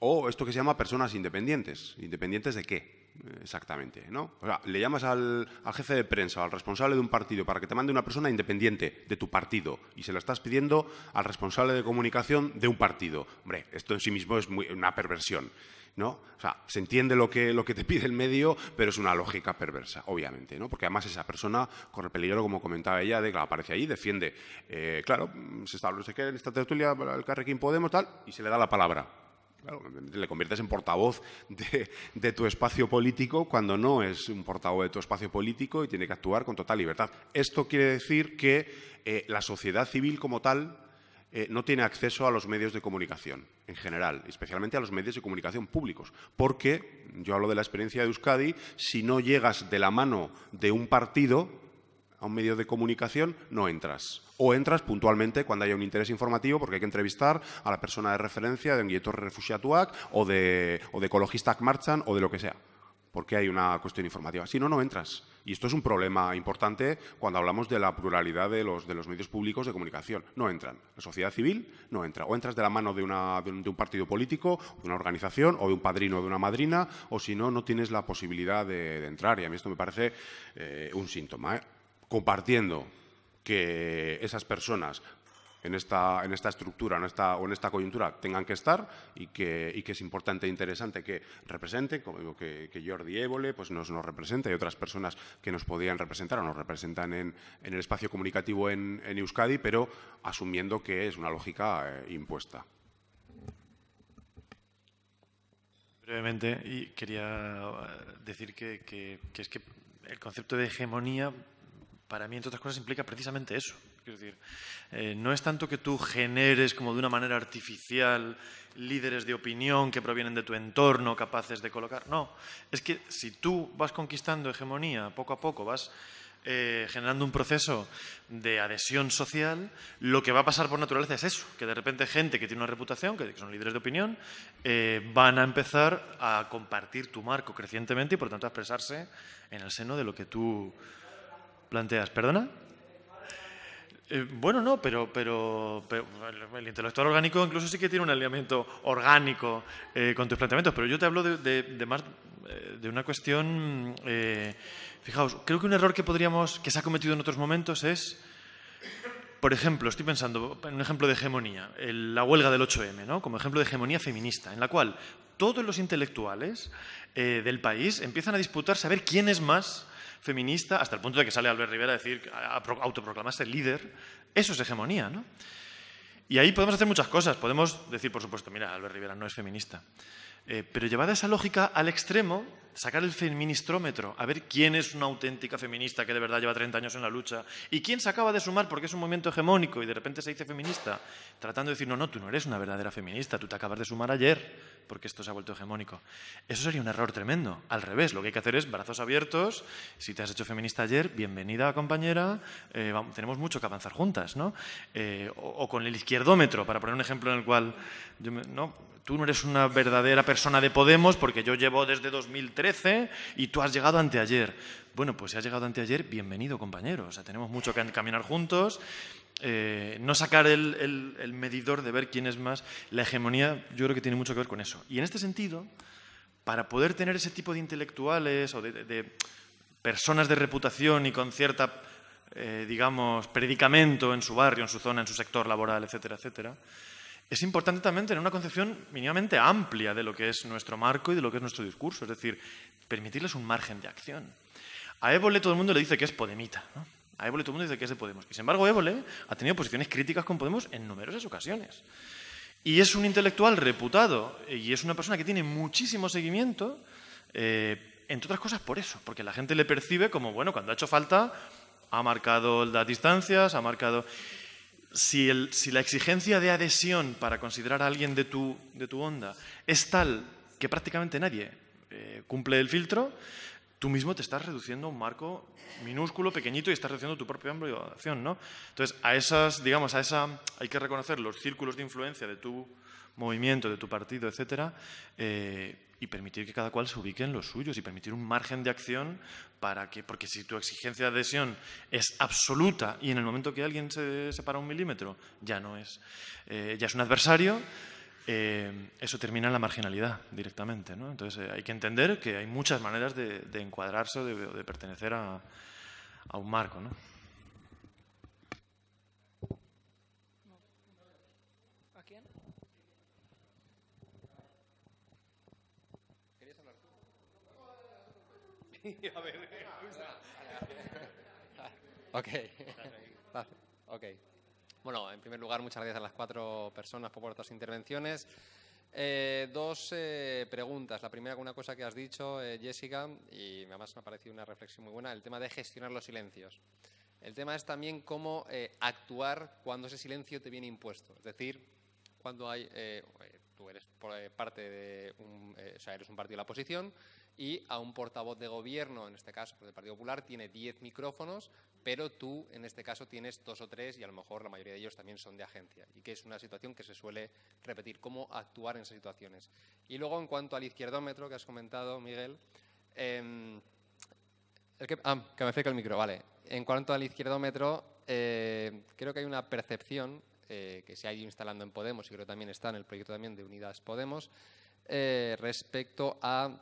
Speaker 1: O esto que se llama personas independientes. ¿Independientes de qué? Exactamente, ¿no? O sea, le llamas al, jefe de prensa, o al responsable de un partido, para que te mande una persona independiente de tu partido y se la estás pidiendo al responsable de comunicación de un partido. Hombre, esto en sí mismo es una perversión, ¿no? O sea, se entiende lo que, lo que te pide el medio, pero es una lógica perversa, obviamente, ¿no? Porque además esa persona corre peligro, como comentaba ella, de que aparece ahí, defiende, eh, claro, se establece que en esta tertulia el Carrequín Podemos, tal, y se le da la palabra le conviertes en portavoz de, tu espacio político cuando no es un portavoz de tu espacio político y tiene que actuar con total libertad. Esto quiere decir que eh, la sociedad civil como tal eh, no tiene acceso a los medios de comunicación en general, especialmente a los medios de comunicación públicos, porque yo hablo de la experiencia de Euskadi, si no llegas de la mano de un partido, un medio de comunicación no entras. O entras puntualmente cuando haya un interés informativo porque hay que entrevistar a la persona de referencia de un guietor Refugiatuac o de, o de que Marchan o de lo que sea. Porque hay una cuestión informativa. Si no, no entras. Y esto es un problema importante cuando hablamos de la pluralidad de los, medios públicos de comunicación. No entran. La sociedad civil no entra. O entras de la mano de, un, partido político, de una organización, o de un padrino o de una madrina, o si no, no tienes la posibilidad de, entrar. Y a mí esto me parece eh, un síntoma. ¿eh? compartiendo que esas personas en esta, en esta estructura o en esta coyuntura tengan que estar y que, es importante e interesante que represente como que, Jordi Évole pues, nos, nos representa y otras personas que nos podían representar o nos representan en, el espacio comunicativo en, Euskadi, pero asumiendo que es una lógica eh, impuesta.
Speaker 4: Brevemente, quería eh, decir que es que el concepto de hegemonía para mí, entre otras cosas, implica precisamente eso. Quiero decir, eh, no es tanto que tú generes como de una manera artificial líderes de opinión que provienen de tu entorno, capaces de colocar. No, es que si tú vas conquistando hegemonía poco a poco, vas eh, generando un proceso de adhesión social, lo que va a pasar por naturaleza es eso, que de repente gente que tiene una reputación, que son líderes de opinión, eh, van a empezar a compartir tu marco crecientemente y por tanto a expresarse en el seno de lo que tú planteas, ¿perdona? Eh, bueno, no, pero, pero, el intelectual orgánico incluso sí que tiene un alineamiento orgánico eh, con tus planteamientos, pero yo te hablo de, de más eh, de una cuestión. fijaos, creo que un error que podríamos, que se ha cometido en otros momentos es, por ejemplo, estoy pensando en un ejemplo de hegemonía, la huelga del 8M, ¿no? Como ejemplo de hegemonía feminista, en la cual todos los intelectuales del país empiezan a disputar saber quién es más feminista, hasta el punto de que sale Albert Rivera a decir, a, autoproclamarse líder, eso es hegemonía, ¿no? Y ahí podemos hacer muchas cosas. Podemos decir, por supuesto, mira, Albert Rivera no es feminista. Eh, pero llevada esa lógica al extremo, sacar el feministrómetro, a ver quién es una auténtica feminista que de verdad lleva 30 años en la lucha y quién se acaba de sumar porque es un movimiento hegemónico y de repente se dice feminista, tratando de decir, no, no, tú no eres una verdadera feminista, tú te acabas de sumar ayer porque esto se ha vuelto hegemónico. Eso sería un error tremendo. Al revés, lo que hay que hacer es brazos abiertos, si te has hecho feminista ayer, bienvenida compañera, eh, tenemos mucho que avanzar juntas, ¿no? Eh, o con el izquierdómetro, para poner un ejemplo en el cual no, tú no eres una verdadera persona de Podemos porque yo llevo desde 2013 y tú has llegado anteayer. Bueno, pues si has llegado anteayer, bienvenido compañero. O sea, tenemos mucho que caminar juntos. Eh, no sacar el, medidor de ver quién es más. La hegemonía yo creo que tiene mucho que ver con eso. Y en este sentido, para poder tener ese tipo de intelectuales o de, personas de reputación y con cierta, eh, digamos, predicamento en su barrio, en su zona, en su sector laboral, etcétera, etcétera, es importante también tener una concepción mínimamente amplia de lo que es nuestro marco y de lo que es nuestro discurso, es decir, permitirles un margen de acción. A Évole todo el mundo le dice que es podemita, ¿no? A Évole todo el mundo dice que es de Podemos. Y sin embargo, Évole ha tenido posiciones críticas con Podemos en numerosas ocasiones. Y es un intelectual reputado eh, y es una persona que tiene muchísimo seguimiento, eh, entre otras cosas por eso, porque la gente le percibe como, bueno, cuando ha hecho falta, ha marcado las distancias, ha marcado si, la exigencia de adhesión para considerar a alguien de tu, onda es tal que prácticamente nadie eh, cumple el filtro, tú mismo te estás reduciendo a un marco minúsculo, pequeñito, y estás reduciendo tu propio ámbito de adhesión. ¿no? Entonces, a esas, digamos, a esa, hay que reconocer los círculos de influencia de tu movimiento, de tu partido, etcétera, eh, y permitir que cada cual se ubique en los suyos y permitir un margen de acción para que, porque si tu exigencia de adhesión es absoluta y en el momento que alguien se separa un milímetro, ya no es, eh, ya es un adversario, eh, eso termina en la marginalidad directamente. ¿no? Entonces eh, hay que entender que hay muchas maneras de, encuadrarse o de, pertenecer a, a un marco. ¿no?
Speaker 7: Eh, ok. Bueno, en primer lugar, muchas gracias a las cuatro personas por vuestras intervenciones. Eh, dos eh, preguntas. La primera, una cosa que has dicho, Jessica, y además me ha parecido una reflexión muy buena, el tema de gestionar los silencios. El tema es también cómo actuar cuando ese silencio te viene impuesto. Es decir, cuando hay, tú eres parte de un, o sea, eres un partido de la oposición y a un portavoz de gobierno, en este caso del Partido Popular, tiene 10 micrófonos, pero tú en este caso tienes dos o tres y a lo mejor la mayoría de ellos también son de agencia y que es una situación que se suele repetir, cómo actuar en esas situaciones. Y luego en cuanto al izquierdómetro que has comentado, Miguel, em, que, ah, que me acerque el micro, vale. En cuanto al izquierdómetro, eh, creo que hay una percepción eh, que se ha ido instalando en Podemos y creo que también está en el proyecto también de Unidas Podemos, eh, respecto a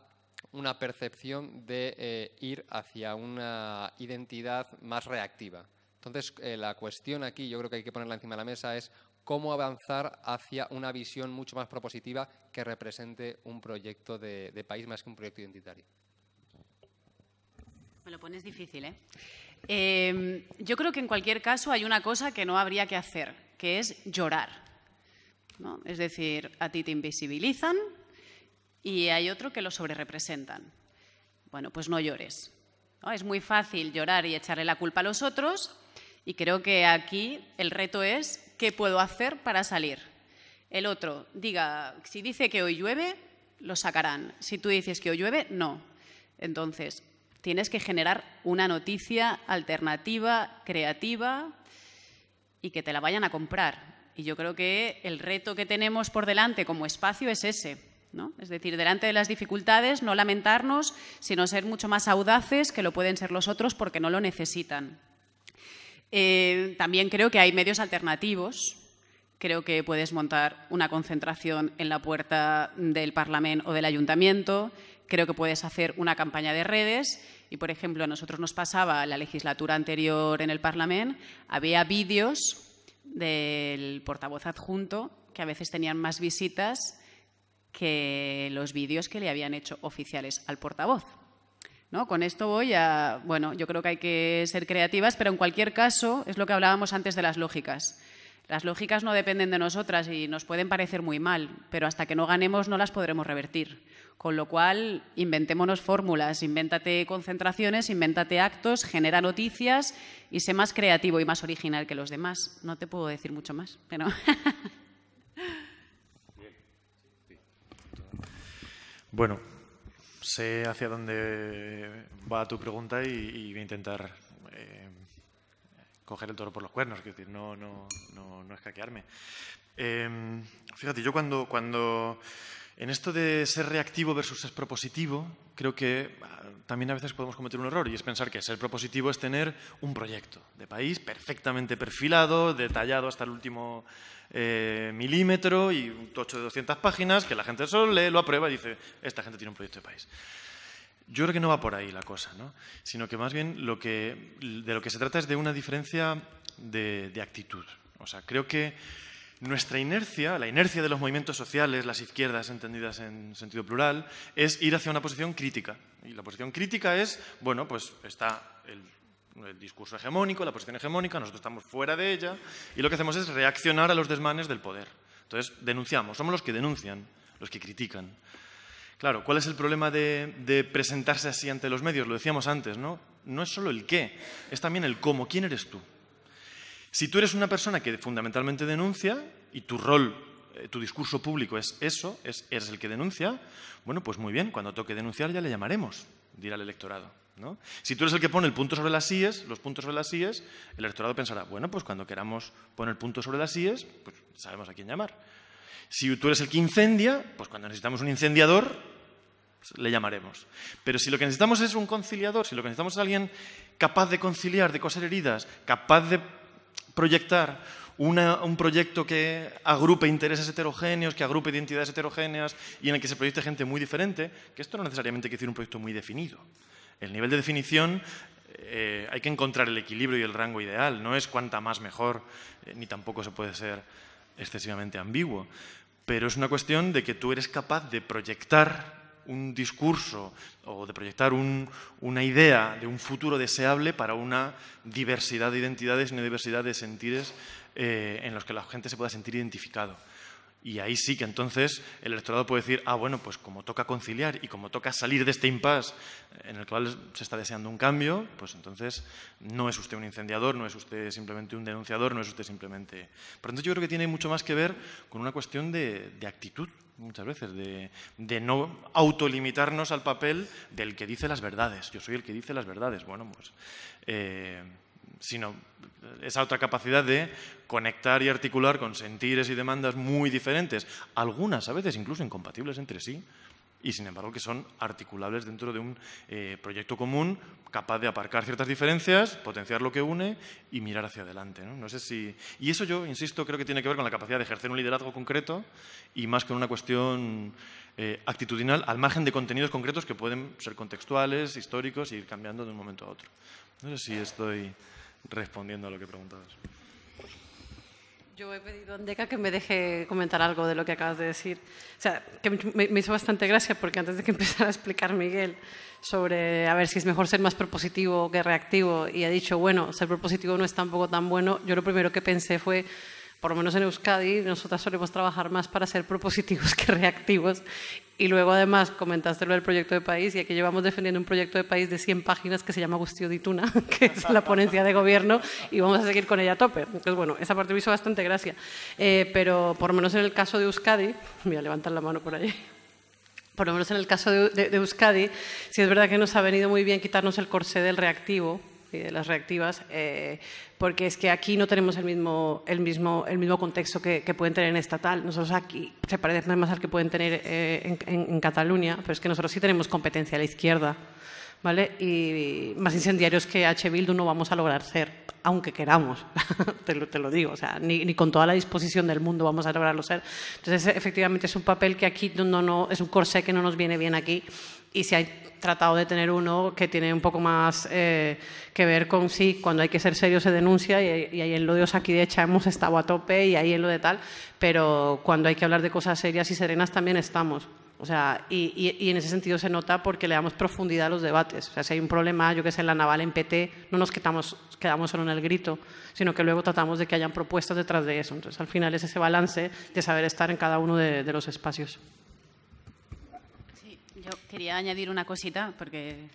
Speaker 7: una percepción de eh, ir hacia una identidad más reactiva. Entonces, eh, la cuestión aquí, yo creo que hay que ponerla encima de la mesa, es cómo avanzar hacia una visión mucho más propositiva que represente un proyecto de, país más que un proyecto identitario.
Speaker 2: Me lo pones difícil, ¿eh? Em, yo creo que en cualquier caso hay una cosa que no habría que hacer, que es llorar. ¿no? Es decir, a ti te invisibilizan, y hay otro que lo sobrerepresentan. Bueno, pues no llores. Es muy fácil llorar y echarle la culpa a los otros y creo que aquí el reto es qué puedo hacer para salir. El otro, diga, si dice que hoy llueve, lo sacarán. Si tú dices que hoy llueve, no. Entonces, tienes que generar una noticia alternativa, creativa y que te la vayan a comprar. Y yo creo que el reto que tenemos por delante como espacio es ese, es decir, delante de las dificultades no lamentarnos, sino ser mucho más audaces que lo pueden ser los otros porque no lo necesitan. Eh, también creo que hay medios alternativos. Creo que puedes montar una concentración en la puerta del Parlamento o del Ayuntamiento. Creo que puedes hacer una campaña de redes. Y, por ejemplo, a nosotros nos pasaba la legislatura anterior en el Parlamento, había vídeos del portavoz adjunto que a veces tenían más visitas que los vídeos que le habían hecho oficiales al portavoz. ¿No? Con esto voy a. Bueno, yo creo que hay que ser creativas, pero en cualquier caso, es lo que hablábamos antes de las lógicas. Las lógicas no dependen de nosotras y nos pueden parecer muy mal, pero hasta que no ganemos no las podremos revertir. Con lo cual, inventémonos fórmulas, invéntate concentraciones, invéntate actos, genera noticias y sé más creativo y más original que los demás. No te puedo decir mucho más, pero.
Speaker 4: Bueno, sé hacia dónde va tu pregunta y, voy a intentar eh, coger el toro por los cuernos, que decir, no, no, no, no escaquearme. Em, fíjate, yo cuando, cuando en esto de ser reactivo versus ser propositivo, creo que ah, también a veces podemos cometer un error y es pensar que ser propositivo es tener un proyecto de país perfectamente perfilado, detallado hasta el último eh, milímetro y un tocho de 200 páginas que la gente solo lee, lo aprueba y dice, esta gente tiene un proyecto de país. Yo creo que no va por ahí la cosa, ¿no? sino que más bien de lo que se trata es de una diferencia de, de actitud. O sea, creo que nuestra inercia, la inercia de los movimientos sociales, las izquierdas entendidas en sentido plural, es ir hacia una posición crítica. Y la posición crítica es, bueno, pues está el discurso hegemónico, la posición hegemónica, nosotros estamos fuera de ella y lo que hacemos es reaccionar a los desmanes del poder. Entonces, denunciamos, somos los que denuncian, los que critican. Claro, ¿cuál es el problema de, presentarse así ante los medios? Lo decíamos antes, ¿no? No es solo el qué, es también el cómo. ¿Quién eres tú? Si tú eres una persona que fundamentalmente denuncia y tu rol, eh, tu discurso público es eso, es, eres el que denuncia, bueno, pues muy bien, cuando toque denunciar ya le llamaremos, dirá el electorado. ¿no? Si tú eres el que pone el punto sobre las IES, los puntos sobre las IES, el electorado pensará, bueno, pues cuando queramos poner punto sobre las IES, pues sabemos a quién llamar. Si tú eres el que incendia, pues cuando necesitamos un incendiador, pues le llamaremos. Pero si lo que necesitamos es un conciliador, si lo que necesitamos es alguien capaz de conciliar, de coser heridas, capaz de proyectar un proyecto que agrupe intereses heterogéneos, que agrupe identidades heterogéneas y en el que se proyecte gente muy diferente, que esto no necesariamente quiere decir un proyecto muy definido. El nivel de definición eh, hay que encontrar el equilibrio y el rango ideal, no es cuanta más mejor, eh, ni tampoco se puede ser excesivamente ambiguo, pero es una cuestión de que tú eres capaz de proyectar un discurso o de proyectar una idea de un futuro deseable para una diversidad de identidades y una diversidad de sentires eh, en los que la gente se pueda sentir identificado. Y ahí sí que entonces el electorado puede decir, ah, bueno, pues como toca conciliar y como toca salir de este impasse en el cual se está deseando un cambio, pues entonces no es usted un incendiador, no es usted simplemente un denunciador, no es usted simplemente... Por tanto, yo creo que tiene mucho más que ver con una cuestión de, actitud, muchas veces, de, no autolimitarnos al papel del que dice las verdades. Yo soy el que dice las verdades. Bueno, pues... Eh, sino eh, esa otra capacidad de conectar y articular con sentires y demandas muy diferentes, algunas a veces incluso incompatibles entre sí, y sin embargo que son articulables dentro de un eh, proyecto común capaz de aparcar ciertas diferencias, potenciar lo que une y mirar hacia adelante. ¿no? sé si... Y eso yo, insisto, creo que tiene que ver con la capacidad de ejercer un liderazgo concreto y más con una cuestión eh, actitudinal al margen de contenidos concretos que pueden ser contextuales, históricos e ir cambiando de un momento a otro. No sé si estoy respondiendo a lo que preguntabas.
Speaker 3: Yo he pedido a Andeca que me deje comentar algo de lo que acabas de decir. O sea, que me, hizo bastante gracia porque antes de que empezara a explicar Miguel sobre a ver si es mejor ser más propositivo que reactivo y ha dicho, bueno, ser propositivo no es tampoco tan bueno, yo lo primero que pensé fue, por lo menos en Euskadi, nosotras solemos trabajar más para ser propositivos que reactivos. Y luego, además, comentaste lo del proyecto de país, y aquí llevamos defendiendo un proyecto de país de 100 páginas que se llama Agustio Dituna, que es la ponencia de gobierno, y vamos a seguir con ella a tope. Entonces, bueno, esa parte me hizo bastante gracia. Eh, pero por lo menos en el caso de Euskadi, voy a levantar la mano por allí por lo menos en el caso de, Euskadi, sí es verdad que nos ha venido muy bien quitarnos el corsé del reactivo de las reactivas, eh, porque es que aquí no tenemos el mismo, el mismo, el mismo contexto que, pueden tener en estatal. Nosotros aquí se parece más al que pueden tener eh, en, Cataluña, pero es que nosotros sí tenemos competencia a la izquierda, ¿vale? Y más incendiarios que H. Bildu no vamos a lograr ser, aunque queramos, te, lo, te, lo, digo, o sea, ni, ni, con toda la disposición del mundo vamos a lograrlo ser. Entonces, efectivamente, es un papel que aquí no, no, es un corsé que no nos viene bien aquí y se ha tratado de tener uno que tiene un poco más eh, que ver con sí, cuando hay que ser serio se denuncia y, y ahí en lo de hecho hemos estado a tope y ahí en lo de tal, pero cuando hay que hablar de cosas serias y serenas también estamos. O sea, y, en ese sentido se nota porque le damos profundidad a los debates. O sea, si hay un problema, yo que sé, en la naval, en PT, no nos quedamos, quedamos solo en el grito, sino que luego tratamos de que hayan propuestas detrás de eso. Entonces, al final es ese balance de saber estar en cada uno de los espacios.
Speaker 2: Yo quería añadir una cosita porque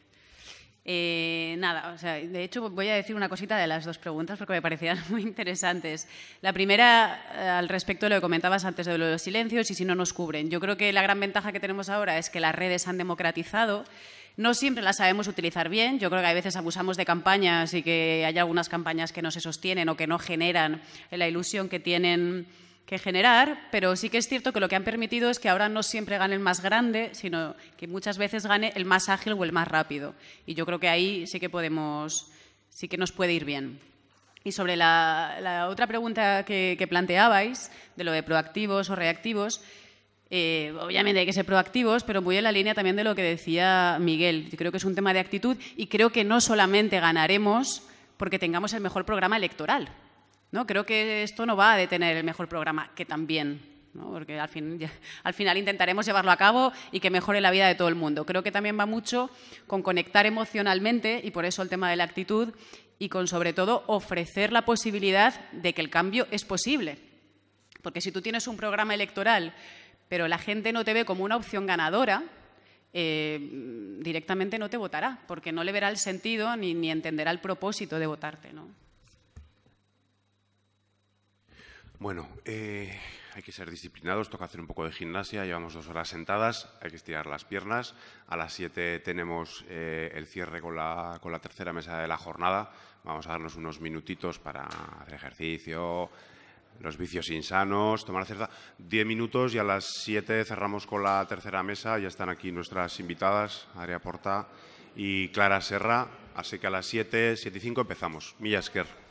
Speaker 2: eh, nada, o sea, de hecho voy a decir una cosita de las dos preguntas porque me parecían muy interesantes. La primera, eh, al respecto de lo que comentabas antes de los silencios y si no nos cubren. Yo creo que la gran ventaja que tenemos ahora es que las redes han democratizado. No siempre las sabemos utilizar bien. Yo creo que a veces abusamos de campañas y que hay algunas campañas que no se sostienen o que no generan la ilusión que tienen que generar, pero sí que es cierto que lo que han permitido es que ahora no siempre gane el más grande, sino que muchas veces gane el más ágil o el más rápido. Y yo creo que ahí sí que podemos, sí que nos puede ir bien. Y sobre la, otra pregunta que, planteabais, de lo de proactivos o reactivos, eh, obviamente hay que ser proactivos, pero muy en la línea también de lo que decía Miguel. Yo creo que es un tema de actitud y creo que no solamente ganaremos porque tengamos el mejor programa electoral. ¿no? Creo que esto no va a detener el mejor programa, que también, porque al, final intentaremos llevarlo a cabo y que mejore la vida de todo el mundo. Creo que también va mucho con conectar emocionalmente, y por eso el tema de la actitud, y con sobre todo ofrecer la posibilidad de que el cambio es posible. Porque si tú tienes un programa electoral, pero la gente no te ve como una opción ganadora, eh, directamente no te votará, porque no le verá el sentido ni, entenderá el propósito de votarte.
Speaker 1: Bueno, eh, hay que ser disciplinados, toca hacer un poco de gimnasia, llevamos dos horas sentadas, hay que estirar las piernas. A las 7 tenemos eh, el cierre con la, con la, tercera mesa de la jornada. Vamos a darnos unos minutitos para hacer ejercicio, los vicios insanos, tomar cerda, Diez minutos y a las 7 cerramos con la tercera mesa. Ya están aquí nuestras invitadas, Adria Porta y Clara Serra. Así que a las siete 7 y cinco empezamos. Millasker.